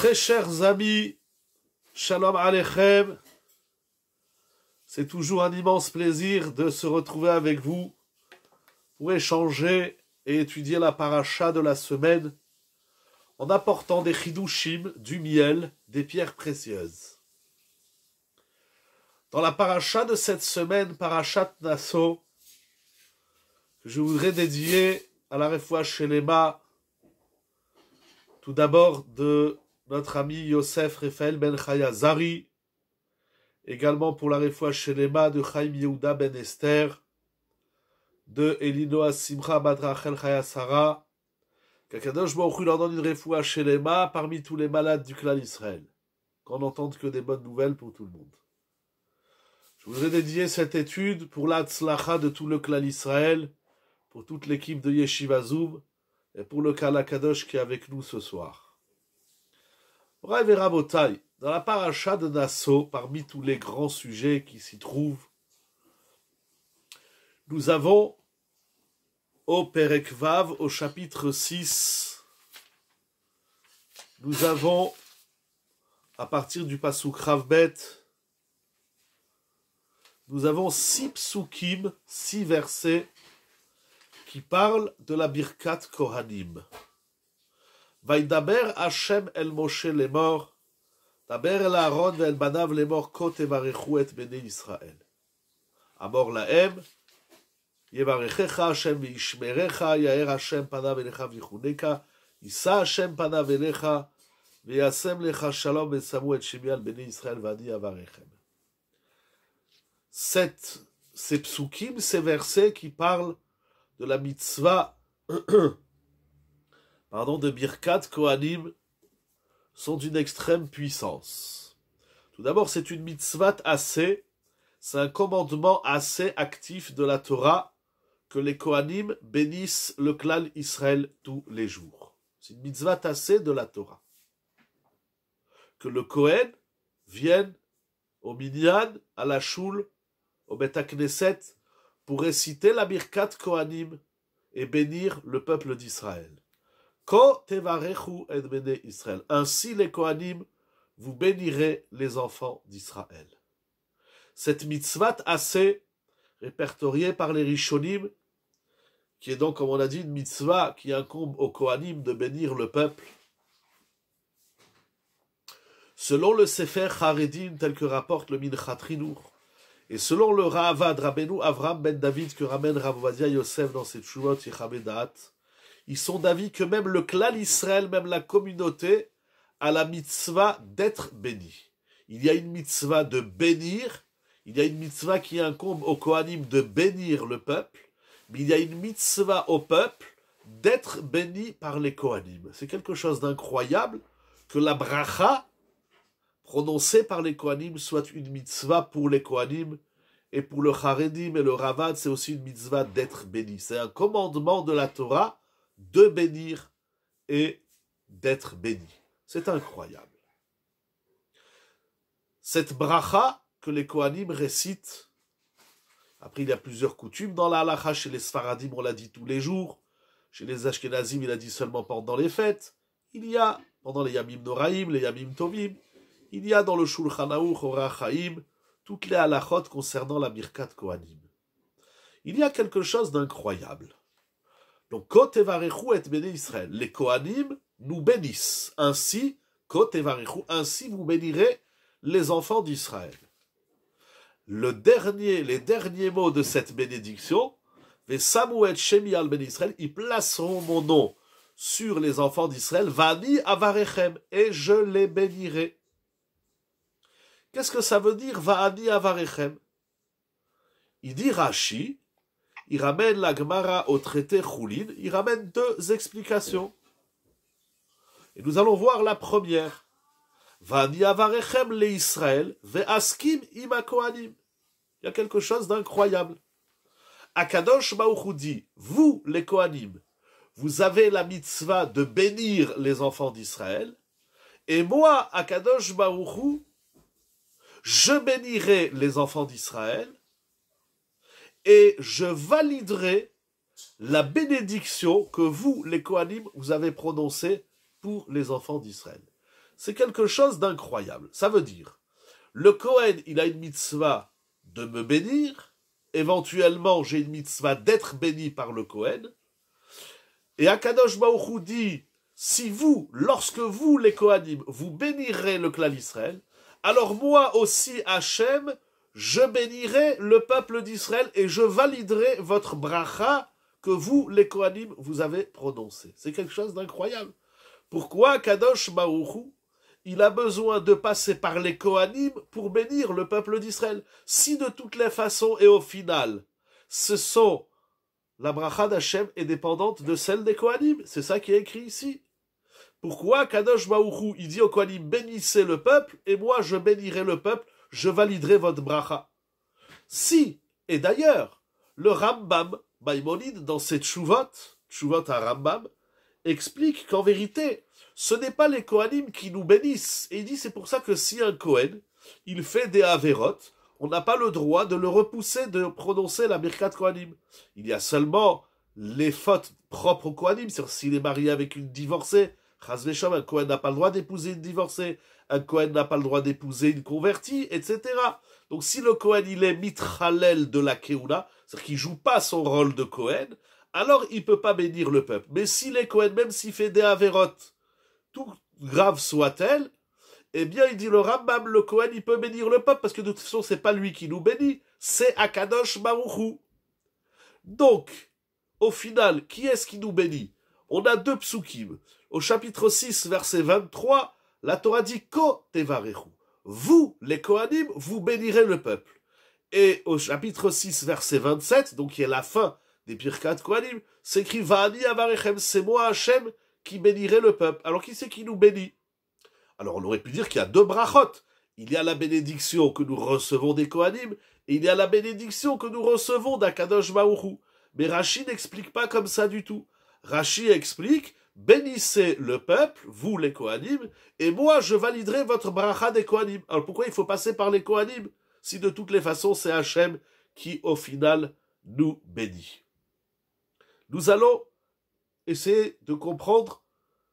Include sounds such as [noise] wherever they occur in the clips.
Très chers amis, Shalom Alechem. C'est toujours un immense plaisir de se retrouver avec vous pour échanger et étudier la paracha de la semaine en apportant des chidushim, du miel, des pierres précieuses. Dans la paracha de cette semaine, parachat Nassau, que je voudrais dédier à la les Shelema, tout d'abord de notre ami Yosef Raphaël Ben Chaya Zari, également pour la refoua Shelema de Chaim Yehuda Ben Esther, de Elinoa Simcha Badrachel Chaya Sara, Kakadosh Baruch leur donne une parmi tous les malades du clan Israël, qu'on n'entende que des bonnes nouvelles pour tout le monde. Je voudrais dédier cette étude pour l'Atzlacha de tout le clan Israël, pour toute l'équipe de Yeshiva Zoom, et pour le Kalakadosh qui est avec nous ce soir. Rabotai, dans la paracha de Nassau, parmi tous les grands sujets qui s'y trouvent, nous avons au Perekvav, au chapitre 6, nous avons, à partir du Pasuk Ravbet, nous avons six psukim, six versets, qui parlent de la Birkat Kohanim. Vaidaber Hashem el Moshe les morts, Daber el Aaron el Banav les morts, Kote et Bene Israël. Amor Laem, Yevarechecha Hashem Vishmerecha, Yaer Hashem Panav Elecha Vichuneka, Issa Hashem Panav Elecha, Veyasem Lecha Shalom ben et Samu et Shemial Bene Israël Vadi Avarechem. Cette, ces psukim, ces versets qui parlent de la mitzvah pardon, de Birkat Kohanim sont d'une extrême puissance. Tout d'abord, c'est une mitzvah assez, c'est un commandement assez actif de la Torah que les Kohanim bénissent le clan Israël tous les jours. C'est une mitzvah assez de la Torah. Que le Kohen vienne au Minyan, à la Choule, au Betakneset, pour réciter la Birkat Kohanim et bénir le peuple d'Israël. Ainsi les Kohanim, vous bénirez les enfants d'Israël. Cette mitzvah assez répertoriée par les Rishonim, qui est donc, comme on a dit, une mitzvah qui incombe aux Kohanim de bénir le peuple. Selon le Sefer Haredim, tel que rapporte le Minchat et selon le ravad Rabbeinu Avram ben David que ramène Ravovadia Yosef dans ses Tshuvot Yichamedat ils sont d'avis que même le clan Israël, même la communauté, a la mitzvah d'être béni. Il y a une mitzvah de bénir, il y a une mitzvah qui incombe au Kohanim de bénir le peuple, mais il y a une mitzvah au peuple d'être béni par les Kohanim. C'est quelque chose d'incroyable que la bracha prononcée par les Kohanim soit une mitzvah pour les Kohanim et pour le Haredim et le Ravad, c'est aussi une mitzvah d'être béni. C'est un commandement de la Torah de bénir et d'être béni. C'est incroyable. Cette bracha que les Kohanim récitent, après il y a plusieurs coutumes dans la halakha chez les Sfaradim on l'a dit tous les jours, chez les Ashkenazim il a dit seulement pendant les fêtes, il y a pendant les Yamim Noraim, les Yamim Tovim, il y a dans le Shulchan Aruch, toutes les halachot concernant la Birkat Kohanim. Il y a quelque chose d'incroyable. Donc, et Israël. Les Kohanim nous bénissent. Ainsi, ainsi vous bénirez les enfants d'Israël. Le dernier, les derniers mots de cette bénédiction, les Samuel al Israël, ils placeront mon nom sur les enfants d'Israël, Vani Avarechem, et je les bénirai. Qu'est-ce que ça veut dire, Vani Avarechem Il dit Rashi, il ramène la Gemara au traité Choulin, il ramène deux explications. Et nous allons voir la première. Il y a quelque chose d'incroyable. Akadosh Baouchou dit, vous les Kohanim, vous avez la mitzvah de bénir les enfants d'Israël, et moi, Akadosh Baouchou, je bénirai les enfants d'Israël, et je validerai la bénédiction que vous, les Kohanim, vous avez prononcée pour les enfants d'Israël. C'est quelque chose d'incroyable. Ça veut dire, le Kohen, il a une mitzvah de me bénir, éventuellement j'ai une mitzvah d'être béni par le Kohen, et Akadosh Baruchou dit, si vous, lorsque vous, les Kohanim, vous bénirez le clan d'Israël, alors moi aussi, Hachem, je bénirai le peuple d'Israël et je validerai votre bracha que vous, les Kohanim, vous avez prononcé. C'est quelque chose d'incroyable. Pourquoi Kadosh Baruchou, il a besoin de passer par les Kohanim pour bénir le peuple d'Israël Si de toutes les façons et au final, ce sont la bracha d'Hachem est dépendante de celle des Kohanim. C'est ça qui est écrit ici. Pourquoi Kadosh Baruchou, il dit aux Kohanim, bénissez le peuple, et moi je bénirai le peuple je validerai votre bracha. Si, et d'ailleurs, le Rambam, Maïmonide, dans ses tchouvot, tchouvot à Rambam, explique qu'en vérité, ce n'est pas les Kohanim qui nous bénissent. Et il dit, c'est pour ça que si un Kohen, il fait des Averot, on n'a pas le droit de le repousser de prononcer la Birkat Kohanim. Il y a seulement les fautes propres aux Kohanim, c'est-à-dire s'il est marié avec une divorcée, Chazvesham, un Kohen n'a pas le droit d'épouser une divorcée un Kohen n'a pas le droit d'épouser une convertie, etc. Donc si le Kohen il est mitralel de la Keuna, c'est-à-dire qu'il joue pas son rôle de Kohen, alors il peut pas bénir le peuple. Mais s'il est Kohen, même s'il fait des avérotes, tout grave soit-elle, eh bien il dit le Rambam, le Kohen, il peut bénir le peuple, parce que de toute façon n'est pas lui qui nous bénit, c'est Akadosh Baruchou. Donc, au final, qui est-ce qui nous bénit On a deux psukim. Au chapitre 6, verset 23, la Torah dit Ko Vous, les Kohanim, vous bénirez le peuple. Et au chapitre 6, verset 27, donc qui est la fin des Pirkat Kohanim, s'écrit Vani avarechem, c'est moi Hachem qui bénirai le peuple. Alors qui c'est qui nous bénit Alors on aurait pu dire qu'il y a deux brachot. Il y a la bénédiction que nous recevons des Kohanim, et il y a la bénédiction que nous recevons d'Akadosh maourou Mais Rachid n'explique pas comme ça du tout. Rachid explique Bénissez le peuple, vous les Kohanim, et moi je validerai votre bracha des Kohanim. Alors pourquoi il faut passer par les Kohanim si de toutes les façons c'est Hachem qui au final nous bénit Nous allons essayer de comprendre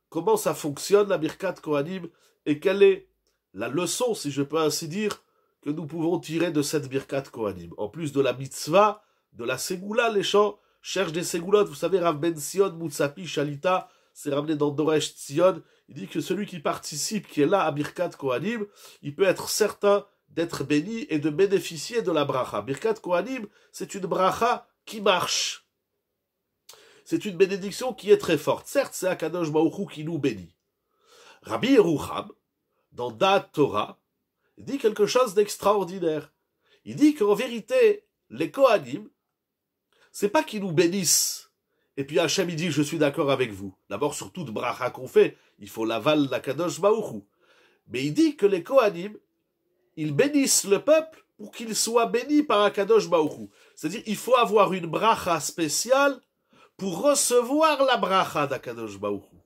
comment ça fonctionne la Birkat Kohanim et quelle est la leçon, si je peux ainsi dire, que nous pouvons tirer de cette Birkat Kohanim. En plus de la mitzvah, de la segula, les chants cherchent des segulotes. Vous savez, Rav Ben Sion, Shalita, c'est ramené dans Doresh Tzion, il dit que celui qui participe, qui est là à Birkat Kohanim, il peut être certain d'être béni et de bénéficier de la bracha. Birkat Kohanim, c'est une bracha qui marche. C'est une bénédiction qui est très forte. Certes, c'est Akadosh Baruch qui nous bénit. Rabbi Yerucham, dans Dat Torah, dit quelque chose d'extraordinaire. Il dit qu'en vérité, les Kohanim, c'est pas qu'ils nous bénissent et puis Hachem dit, je suis d'accord avec vous. D'abord, sur toute bracha qu'on fait, il faut l'aval la kadosh Mais il dit que les Kohanim, ils bénissent le peuple pour qu'il soit béni par Akadosh Baouchou. C'est-à-dire, il faut avoir une bracha spéciale pour recevoir la bracha d'Akadosh Baouchou.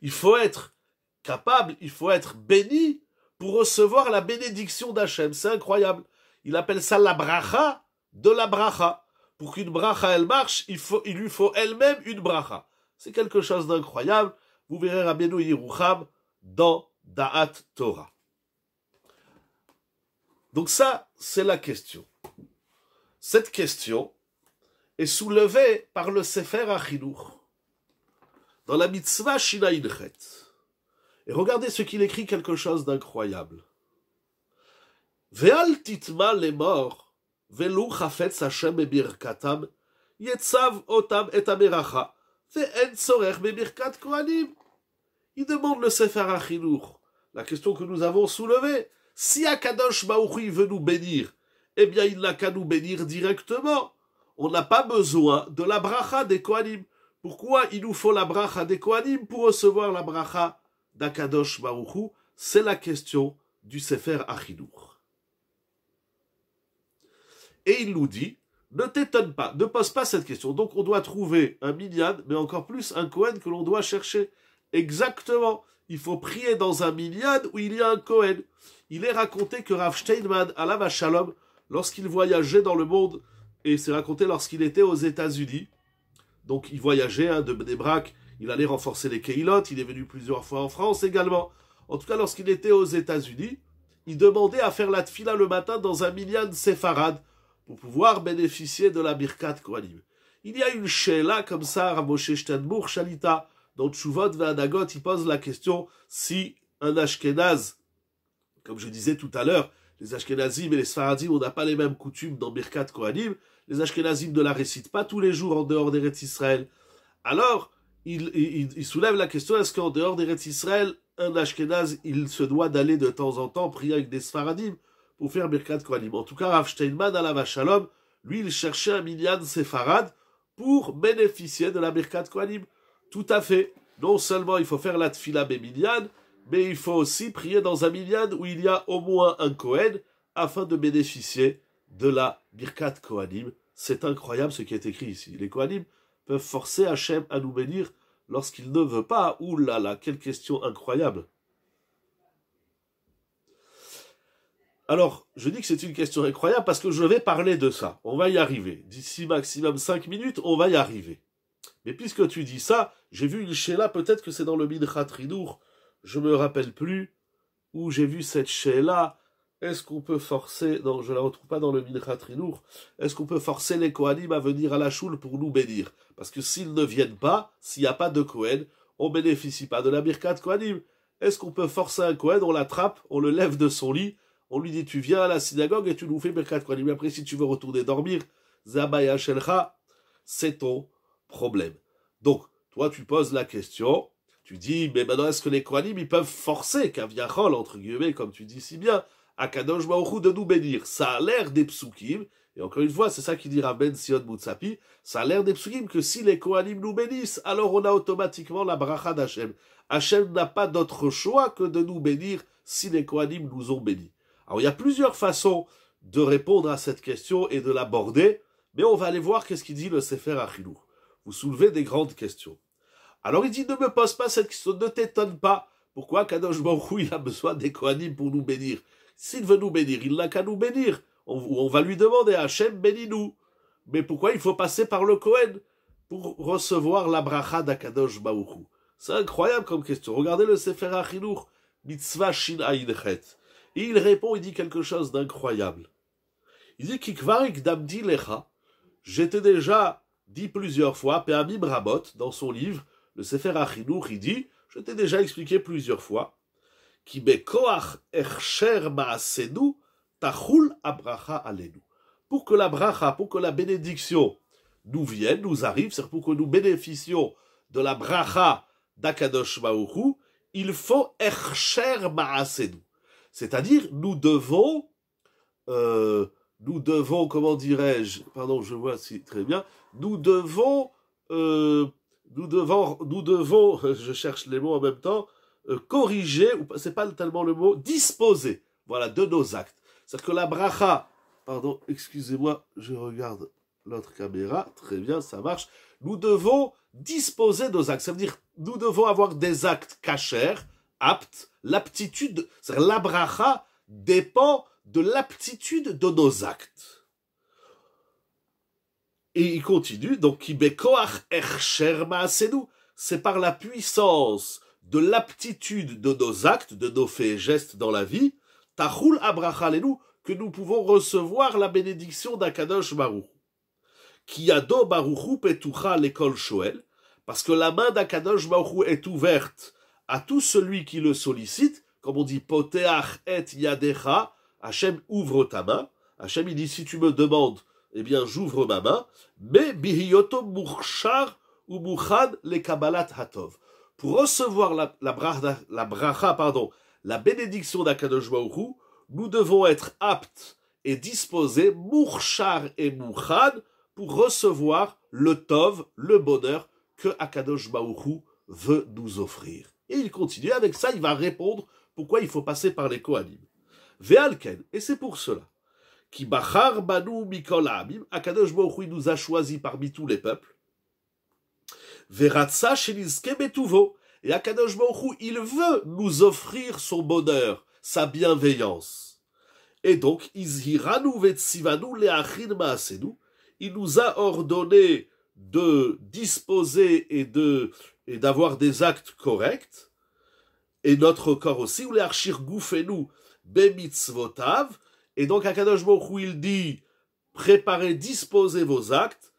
Il faut être capable, il faut être béni pour recevoir la bénédiction d'Hachem. C'est incroyable. Il appelle ça la bracha de la bracha. Pour qu'une bracha elle marche, il, lui faut elle-même une bracha. C'est quelque chose d'incroyable. Vous verrez Rabbeinu Yerucham dans Da'at Torah. Donc ça, c'est la question. Cette question est soulevée par le Sefer Achinour dans la mitzvah Shina Et regardez ce qu'il écrit, quelque chose d'incroyable. Ve'al titma les morts il demande le Sefer Achinour, la question que nous avons soulevée. Si Akadosh Hu veut nous bénir, eh bien il n'a qu'à nous bénir directement. On n'a pas besoin de la bracha des Kohanim. Pourquoi il nous faut la bracha des koanim pour recevoir la bracha d'Akadosh Hu C'est la question du Sefer Achinour. Et il nous dit, ne t'étonne pas, ne pose pas cette question. Donc on doit trouver un minyan, mais encore plus un Cohen que l'on doit chercher. Exactement. Il faut prier dans un minyan où il y a un Cohen. Il est raconté que Rav Steinman, à Shalom, lorsqu'il voyageait dans le monde, et c'est raconté lorsqu'il était aux États-Unis, donc il voyageait hein, de Bnebrak, il allait renforcer les Keilot, il est venu plusieurs fois en France également. En tout cas, lorsqu'il était aux États-Unis, il demandait à faire la tfila le matin dans un minyan séfarade pour pouvoir bénéficier de la Birkat Kohanim. Il y a une là comme ça, Ramoshe Steinbourg, Shalita, dans Chuvot Ve'adagot, il pose la question si un Ashkenaz, comme je disais tout à l'heure, les Ashkenazim et les Sfaradim, on n'a pas les mêmes coutumes dans Birkat Kohanim, les Ashkenazim ne la récitent pas tous les jours en dehors des rêves Israël. Alors, il, soulève la question est-ce qu'en dehors des rêves Israël, un Ashkenaz, il se doit d'aller de temps en temps prier avec des Sfaradim pour faire Birkat Kohanim. En tout cas, Rav Steinman, à l'homme, lui, il cherchait un minyan séfarade pour bénéficier de la Birkat Kohanim. Tout à fait. Non seulement il faut faire la Tfila Béminyan, mais il faut aussi prier dans un minyan où il y a au moins un Kohen afin de bénéficier de la Birkat Kohanim. C'est incroyable ce qui est écrit ici. Les Kohanim peuvent forcer Hachem à nous bénir lorsqu'il ne veut pas. Ouh là là, quelle question incroyable Alors, je dis que c'est une question incroyable parce que je vais parler de ça. On va y arriver. D'ici maximum 5 minutes, on va y arriver. Mais puisque tu dis ça, j'ai vu une Sheila, peut-être que c'est dans le Midrat je me rappelle plus, où j'ai vu cette Sheila. Est-ce qu'on peut forcer, non, je la retrouve pas dans le Midrat Ridour, est-ce qu'on peut forcer les Kohanim à venir à la Choule pour nous bénir Parce que s'ils ne viennent pas, s'il n'y a pas de Kohen, on ne bénéficie pas de la Birkat Kohanim. Est-ce qu'on peut forcer un Kohen, on l'attrape, on le lève de son lit on lui dit tu viens à la synagogue et tu nous fais Birkat Kohanim. Après, si tu veux retourner dormir, Zabaya Shelcha, c'est ton problème. Donc, toi, tu poses la question, tu dis, mais maintenant, est-ce que les Kohanim, ils peuvent forcer Kaviachol, entre guillemets, comme tu dis si bien, à Kadosh de nous bénir Ça a l'air des psukim, et encore une fois, c'est ça qui dira Ben Sion Mutsapi, ça a l'air des psukim que si les Kohanim nous bénissent, alors on a automatiquement la bracha d'Hachem. Hachem n'a pas d'autre choix que de nous bénir si les Kohanim nous ont bénis. Alors il y a plusieurs façons de répondre à cette question et de l'aborder, mais on va aller voir qu'est-ce qu'il dit le Sefer Achilou. Vous soulevez des grandes questions. Alors il dit ne me pose pas cette question, ne t'étonne pas. Pourquoi Kadosh Baruch il a besoin des Kohanim pour nous bénir S'il veut nous bénir, il n'a qu'à nous bénir. On, va lui demander à Hachem, bénis-nous. Mais pourquoi il faut passer par le Kohen pour recevoir la bracha d'Akadosh Baruch C'est incroyable comme question. Regardez le Sefer Achilou, Mitzvah Shin Ainchet. Et il répond, il dit quelque chose d'incroyable. Il dit Kikvarik j'étais déjà dit plusieurs fois, Péamim Rabot, dans son livre, le Sefer Achinou, il dit Je t'ai déjà expliqué plusieurs fois, ercher abracha alenu. Pour que la bracha, pour que la bénédiction nous vienne, nous arrive, c'est pour que nous bénéficions de la bracha d'Akadosh Maoukou, il faut ercher maasenu. C'est-à-dire, nous devons, euh, nous devons, comment dirais-je, pardon, je vois si très bien, nous devons, euh, nous devons, nous devons, [laughs] je cherche les mots en même temps, euh, corriger, ou c'est pas tellement le mot, disposer, voilà, de nos actes. C'est-à-dire que la bracha, pardon, excusez-moi, je regarde l'autre caméra, très bien, ça marche. Nous devons disposer de nos actes, ça veut dire nous devons avoir des actes cachers, l'aptitude, c'est-à-dire l'abracha dépend de l'aptitude de nos actes. Et il continue, donc, er c'est par la puissance de l'aptitude de nos actes, de nos faits et gestes dans la vie, tahul abrachalenu, que nous pouvons recevoir la bénédiction d'Akadosh Baruch. Kiado Baruchu petucha l'école Shoel, parce que la main d'Akadosh marou est ouverte à tout celui qui le sollicite, comme on dit Poteach et Yadecha, Hachem ouvre ta main. Hachem il dit si tu me demandes, eh bien j'ouvre ma main. Mais Bihiyoto Murchar ou Murchad le Kabbalat Hatov. Pour recevoir la, la, la pardon, la bénédiction d'Akadosh nous devons être aptes et disposés, Murchar et Murchad, pour recevoir le Tov, le bonheur que Akadosh veut nous offrir. Et il continue avec ça, il va répondre pourquoi il faut passer par les Kohanim. et c'est pour cela, qui banu Akadosh nous a choisi parmi tous les peuples. et Akadosh il veut nous offrir son bonheur, sa bienveillance. Et donc, izhiranu il nous a ordonné de disposer et de et d'avoir des actes corrects, et notre corps aussi, ou les archir et nous, bemitzvotav, et donc Akadosh où il dit, préparez, disposez vos actes,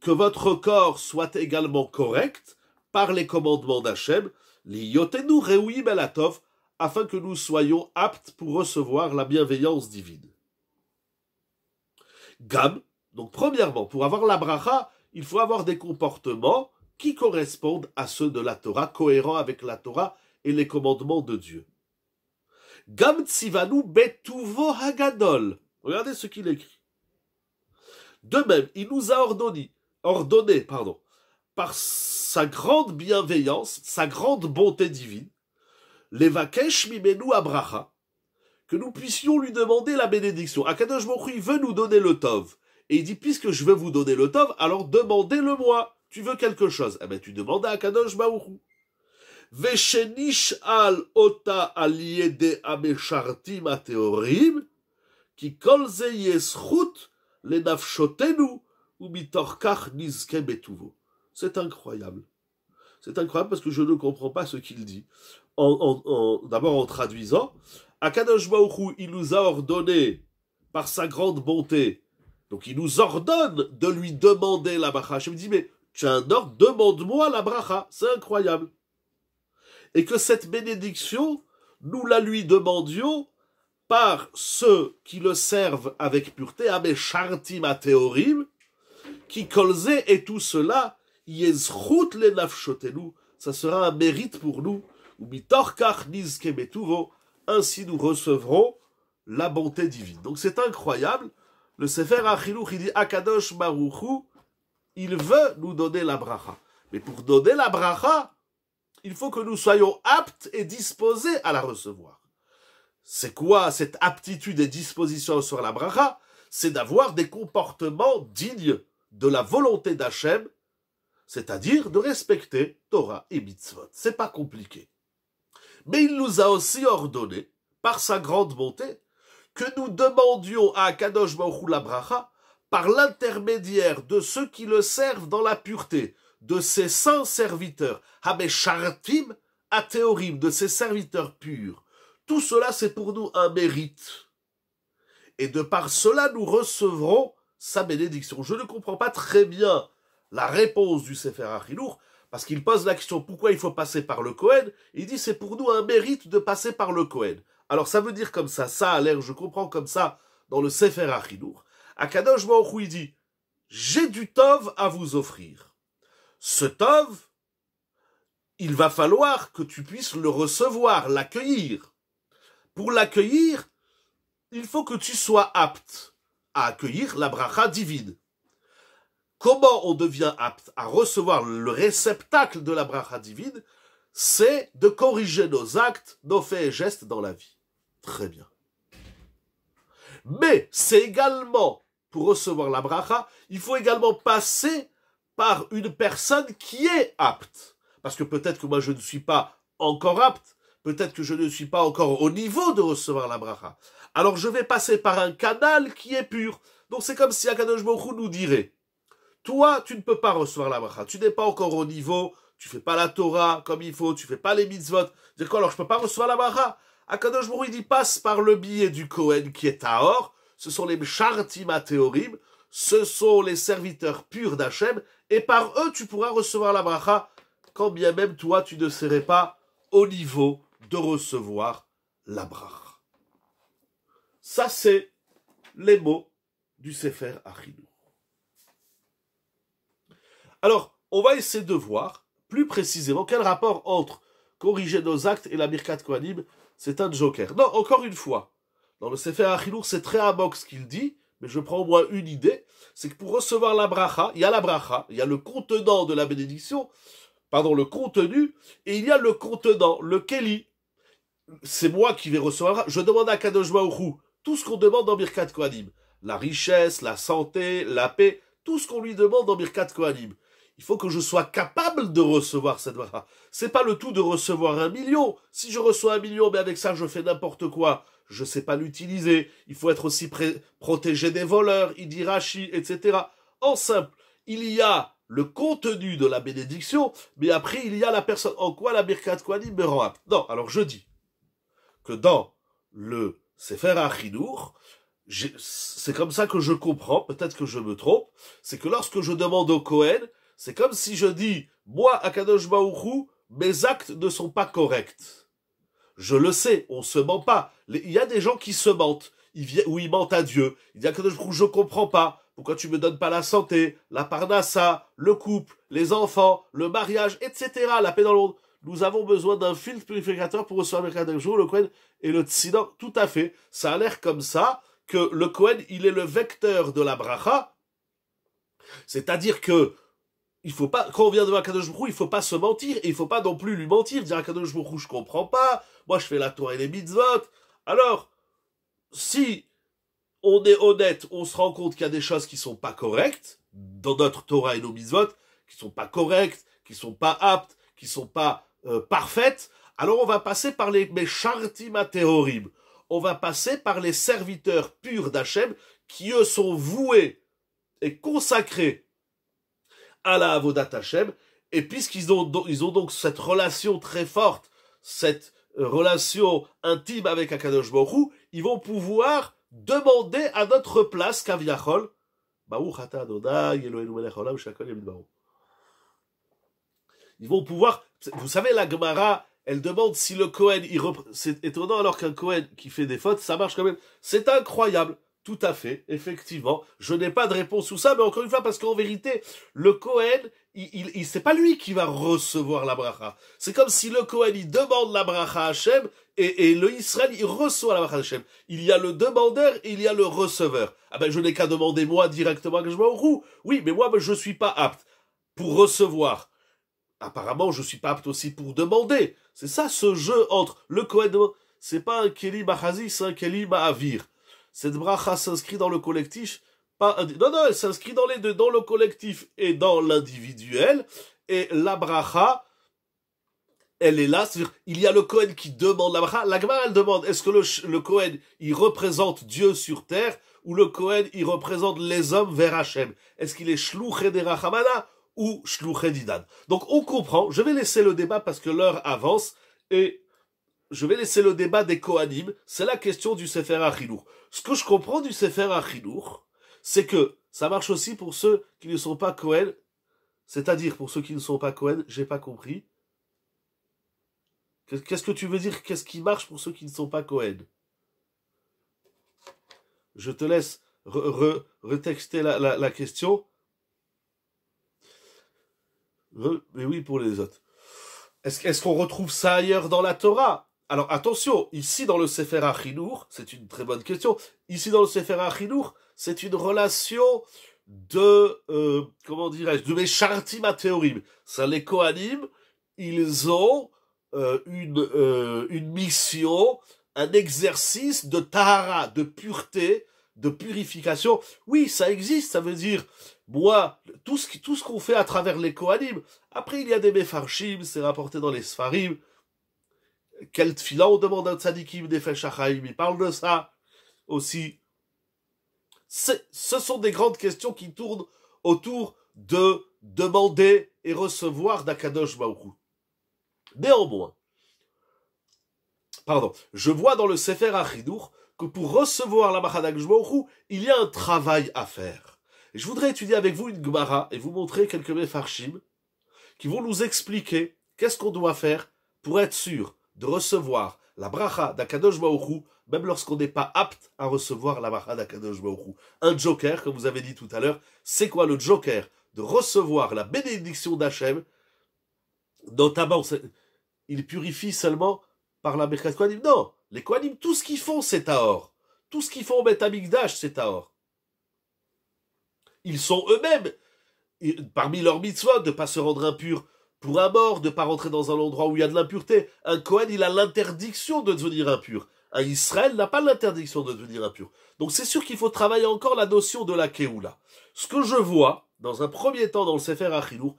que votre corps soit également correct, par les commandements d'Hachem, nous reui afin que nous soyons aptes pour recevoir la bienveillance divine. Gam, donc premièrement, pour avoir la bracha, il faut avoir des comportements qui correspondent à ceux de la Torah, cohérents avec la Torah et les commandements de Dieu. Gam Tzivanu Betuvo Hagadol. Regardez ce qu'il écrit. De même, il nous a ordonné, ordonné pardon, par sa grande bienveillance, sa grande bonté divine, Levakesh Mimenu Abraha, que nous puissions lui demander la bénédiction. Akadosh il veut nous donner le Tov. Et il dit, puisque je veux vous donner le Tov, alors demandez-le moi. Tu veux quelque chose Eh bien, tu demandes à Akadosh Veshenish al ota aliede ameshartim qui kolze le nafshotenu ou nizke C'est incroyable. C'est incroyable parce que je ne comprends pas ce qu'il dit. En, D'abord en traduisant, Akadosh il nous a ordonné par sa grande bonté, donc il nous ordonne de lui demander la bacha. Je me dis, mais tu as un ordre, demande-moi la bracha. C'est incroyable. Et que cette bénédiction, nous la lui demandions par ceux qui le servent avec pureté, Ameshartim Ateorim, qui colzé et tout cela, Yezchut le nafshotenu, ça sera un mérite pour nous, ou ainsi nous recevrons la bonté divine. Donc c'est incroyable, le Sefer Achilou qui dit Akadosh Maruchu, il veut nous donner la bracha. Mais pour donner la bracha, il faut que nous soyons aptes et disposés à la recevoir. C'est quoi cette aptitude et disposition sur la bracha C'est d'avoir des comportements dignes de la volonté d'Hachem, c'est-à-dire de respecter Torah et mitzvot. C'est pas compliqué. Mais il nous a aussi ordonné, par sa grande bonté, que nous demandions à Kadosh Baruch la bracha par l'intermédiaire de ceux qui le servent dans la pureté, de ses saints serviteurs, Habeshartim, Athéorim, de ses serviteurs purs. Tout cela, c'est pour nous un mérite. Et de par cela, nous recevrons sa bénédiction. Je ne comprends pas très bien la réponse du Sefer Achilour, parce qu'il pose la question pourquoi il faut passer par le Cohen. Il dit c'est pour nous un mérite de passer par le Cohen. Alors ça veut dire comme ça, ça a l'air, je comprends comme ça dans le Sefer Achilour. Akadosh Baruch dit, j'ai du tov à vous offrir. Ce tov, il va falloir que tu puisses le recevoir, l'accueillir. Pour l'accueillir, il faut que tu sois apte à accueillir la bracha divine. Comment on devient apte à recevoir le réceptacle de la bracha divine C'est de corriger nos actes, nos faits et gestes dans la vie. Très bien. Mais c'est également pour recevoir la bracha, il faut également passer par une personne qui est apte. Parce que peut-être que moi je ne suis pas encore apte, peut-être que je ne suis pas encore au niveau de recevoir la bracha. Alors je vais passer par un canal qui est pur. Donc c'est comme si Akadosh Baruch nous dirait, toi tu ne peux pas recevoir la bracha, tu n'es pas encore au niveau, tu fais pas la Torah comme il faut, tu fais pas les mitzvot. Dire quoi alors je peux pas recevoir la bracha Akadosh Baruch il dit passe par le billet du Kohen qui est à Or, ce sont les Mshartimateorim, ce sont les serviteurs purs d'Hachem, et par eux tu pourras recevoir la bracha, quand bien même toi tu ne serais pas au niveau de recevoir la bracha. Ça c'est les mots du Sefer Achinou. Alors, on va essayer de voir plus précisément quel rapport entre corriger nos actes et la Mirkat Kohanim, c'est un joker. Non, encore une fois, dans le Sefer Achilour, c'est très amok ce qu'il dit, mais je prends au moins une idée, c'est que pour recevoir la bracha, il y a la bracha, il y a le contenant de la bénédiction, pardon, le contenu, et il y a le contenant, le keli. C'est moi qui vais recevoir, je demande à Kadosh tout ce qu'on demande dans Birkat Kohanim, la richesse, la santé, la paix, tout ce qu'on lui demande dans Birkat Kohanim il faut que je sois capable de recevoir cette bracha. C'est pas le tout de recevoir un million. Si je reçois un million, mais avec ça, je fais n'importe quoi. Je sais pas l'utiliser. Il faut être aussi protégé des voleurs, idirachi, etc. En simple, il y a le contenu de la bénédiction, mais après, il y a la personne. En quoi la birkat quoi, me rend Non, alors je dis que dans le Sefer Achinour, c'est comme ça que je comprends, peut-être que je me trompe, c'est que lorsque je demande au Cohen c'est comme si je dis, moi, Akadosh Baouchou, mes actes ne sont pas corrects. Je le sais, on se ment pas. Il y a des gens qui se mentent, ou ils mentent à Dieu. Il y a Akadosh Baouchou, je comprends pas. Pourquoi tu me donnes pas la santé, la parnassa, le couple, les enfants, le mariage, etc., la paix dans le Nous avons besoin d'un filtre purificateur pour recevoir le Kadosh le Kohen et le Tsidan. Tout à fait. Ça a l'air comme ça, que le Kohen, il est le vecteur de la bracha. C'est-à-dire que il faut pas, quand on vient devant Akadosh Baruch il faut pas se mentir, et il faut pas non plus lui mentir, dire Akadosh Baruch je comprends pas, moi je fais la Torah et les mitzvot. Alors, si on est honnête, on se rend compte qu'il y a des choses qui sont pas correctes, dans notre Torah et nos mitzvot, qui sont pas correctes, qui sont pas aptes, qui sont pas euh, parfaites, alors on va passer par les Meshartima On va passer par les serviteurs purs d'Hachem, qui eux sont voués et consacrés à la Avodat Et puisqu'ils ont, ils ont donc cette relation très forte, cette euh, relation intime avec Akadosh Borou, ils vont pouvoir demander à notre place Kaviachol, ils vont pouvoir, vous savez, la Gemara, elle demande si le Cohen, c'est étonnant alors qu'un Cohen qui fait des fautes, ça marche quand même. C'est incroyable. Tout à fait, effectivement. Je n'ai pas de réponse sous ça, mais encore une fois, parce qu'en vérité, le Cohen, il, il, c'est pas lui qui va recevoir la bracha. C'est comme si le Cohen, il demande la bracha à Hachem, et, le Israël, il reçoit la bracha Hachem. Il y a le demandeur et il y a le receveur. Ah ben, je n'ai qu'à demander moi directement que je me roue. Oui, mais moi, ben, je suis pas apte pour recevoir. Apparemment, je suis pas apte aussi pour demander. C'est ça, ce jeu entre le Cohen, c'est pas un Keli Mahazi, c'est un Keli Avir. Cette bracha s'inscrit dans le collectif, pas non, non, s'inscrit dans les deux, dans le collectif et dans l'individuel. Et la bracha, elle est là, cest il y a le Cohen qui demande la bracha. La elle demande, est-ce que le, Cohen, il représente Dieu sur terre, ou le Cohen, il représente les hommes vers Hachem? Est-ce qu'il est Shlouché des Rachamana, ou Shlouché d'Idan? Donc, on comprend, je vais laisser le débat parce que l'heure avance, et je vais laisser le débat des Kohanim, c'est la question du Sefer Achinour. Ce que je comprends du Sefer Achinour, c'est que ça marche aussi pour ceux qui ne sont pas Cohen, c'est-à-dire pour ceux qui ne sont pas Cohen, j'ai pas compris. Qu'est-ce que tu veux dire Qu'est-ce qui marche pour ceux qui ne sont pas Kohen Je te laisse re retexter la, question. Mais oui, pour les autres. Est-ce qu'on retrouve ça ailleurs dans la Torah alors attention, ici dans le Sefer Achinour, c'est une très bonne question, ici dans le Sefer Achinour, c'est une relation de, euh, comment dirais-je, de mes chartim à Ça, les Kohanim, ils ont euh, une, euh, une mission, un exercice de tahara, de pureté, de purification. Oui, ça existe, ça veut dire, moi, tout ce qu'on tout fait à travers les Kohanim. Après, il y a des Mefarshim, c'est rapporté dans les Sfarim, quel tfila on demande un tzadikim des Il parle de ça aussi. Ce sont des grandes questions qui tournent autour de demander et recevoir d'Akadosh Baoru. Néanmoins, pardon, je vois dans le Sefer Achidour que pour recevoir la Mahadagosh il y a un travail à faire. je voudrais étudier avec vous une Gemara et vous montrer quelques mefarshim qui vont nous expliquer qu'est-ce qu'on doit faire pour être sûr de recevoir la bracha d'Akadosh Baoru, même lorsqu'on n'est pas apte à recevoir la bracha d'Akadosh Un joker, comme vous avez dit tout à l'heure, c'est quoi le joker De recevoir la bénédiction d'Hachem, notamment, il purifie seulement par la Birkat Kohanim. Non, les Kohanim, tout ce qu'ils font, c'est Tahor. Tout ce qu'ils font au Betamikdash, c'est Tahor. Ils sont eux-mêmes, parmi leurs mitzvot, de ne pas se rendre impurs pour un mort, de ne pas rentrer dans un endroit où il y a de l'impureté. Un Kohen, il a l'interdiction de devenir impur. Un Israël n'a pas l'interdiction de devenir impur. Donc c'est sûr qu'il faut travailler encore la notion de la Keoula. Ce que je vois, dans un premier temps dans le Sefer Achidour,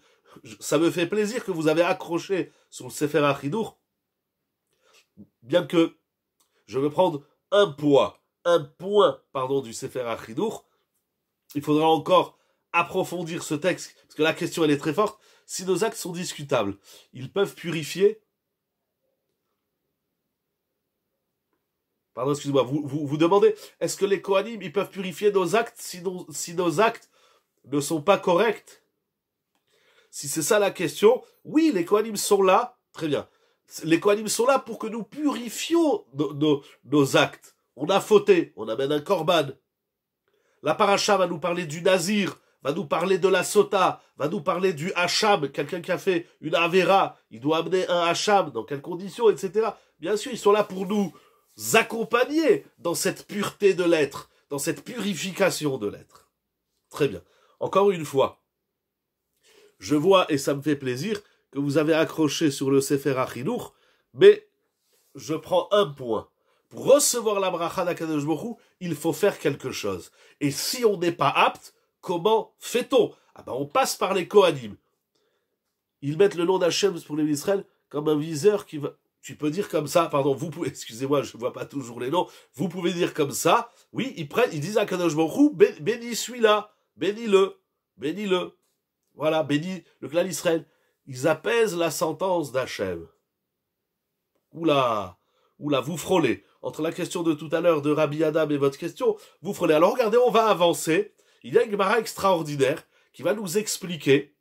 ça me fait plaisir que vous avez accroché sur le Sefer Achidour, bien que je veux prendre un poids, un point, pardon, du Sefer Achidour. Il faudra encore approfondir ce texte, parce que la question, elle est très forte. Si nos actes sont discutables, ils peuvent purifier. Pardon, excusez-moi, vous, vous, demandez, est-ce que les Kohanim, ils peuvent purifier nos actes si, nos, si nos actes ne sont pas corrects Si c'est ça la question, oui, les Kohanim sont là, très bien. Les Kohanim sont là pour que nous purifions nos, actes. On a fauté, on amène un corban. La paracha va nous parler du nazir, va nous parler de la sota, va nous parler du hacham, quelqu'un qui a fait une avera, il doit amener un hacham, dans quelles conditions, etc. Bien sûr, ils sont là pour nous accompagner dans cette pureté de l'être, dans cette purification de l'être. Très bien. Encore une fois, je vois, et ça me fait plaisir, que vous avez accroché sur le Sefer Achinour, mais je prends un point. Pour recevoir la bracha il faut faire quelque chose. Et si on n'est pas apte, Comment fait-on Ah ben on passe par les Kohanim. Ils mettent le nom d'Hachem pour les Israël comme un viseur qui va... Tu peux dire comme ça, pardon, vous pouvez, [laughs] excusez-moi, je ne vois pas toujours les noms, vous pouvez dire comme ça, oui, ils prennent, ils disent à Kadosh bénis celui-là, bénis-le, bénis-le. Voilà, bénis le clan d'Israël. Ils apaisent la sentence d'Hachem. Oula, oula, vous frôlez. Entre la question de tout à l'heure de Rabbi Adam et votre question, vous frôlez. Alors regardez, on va avancer. Il y a une Gemara extraordinaire qui va nous expliquer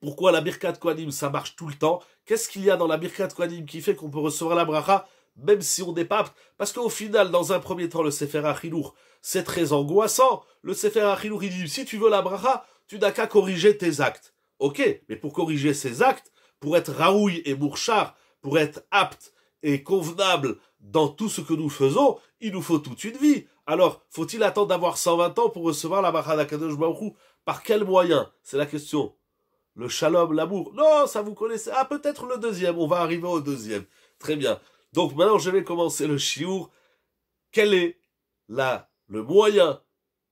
pourquoi la Birkat Kohanim, ça marche tout le temps. Qu'est-ce qu'il y a dans la Birkat Kohanim qui fait qu'on peut recevoir la bracha même si on n'est pas apte Parce qu'au final, dans un premier temps, le Sefer lourd c'est très angoissant. Le Sefer HaChilur, il dit, si tu veux la bracha, tu n'as qu'à corriger tes actes. Ok, mais pour corriger ses actes, pour être raouille et bourchard, pour être apte et convenable dans tout ce que nous faisons, il nous faut toute une vie. Alors, faut-il attendre d'avoir 120 ans pour recevoir la Bracha d'Akadosh Baruch Par quel moyen C'est la question. Le shalom, l'amour. Non, ça vous connaissez. Ah, peut-être le deuxième. On va arriver au deuxième. Très bien. Donc maintenant, je vais commencer le shiur. Quel est la, le moyen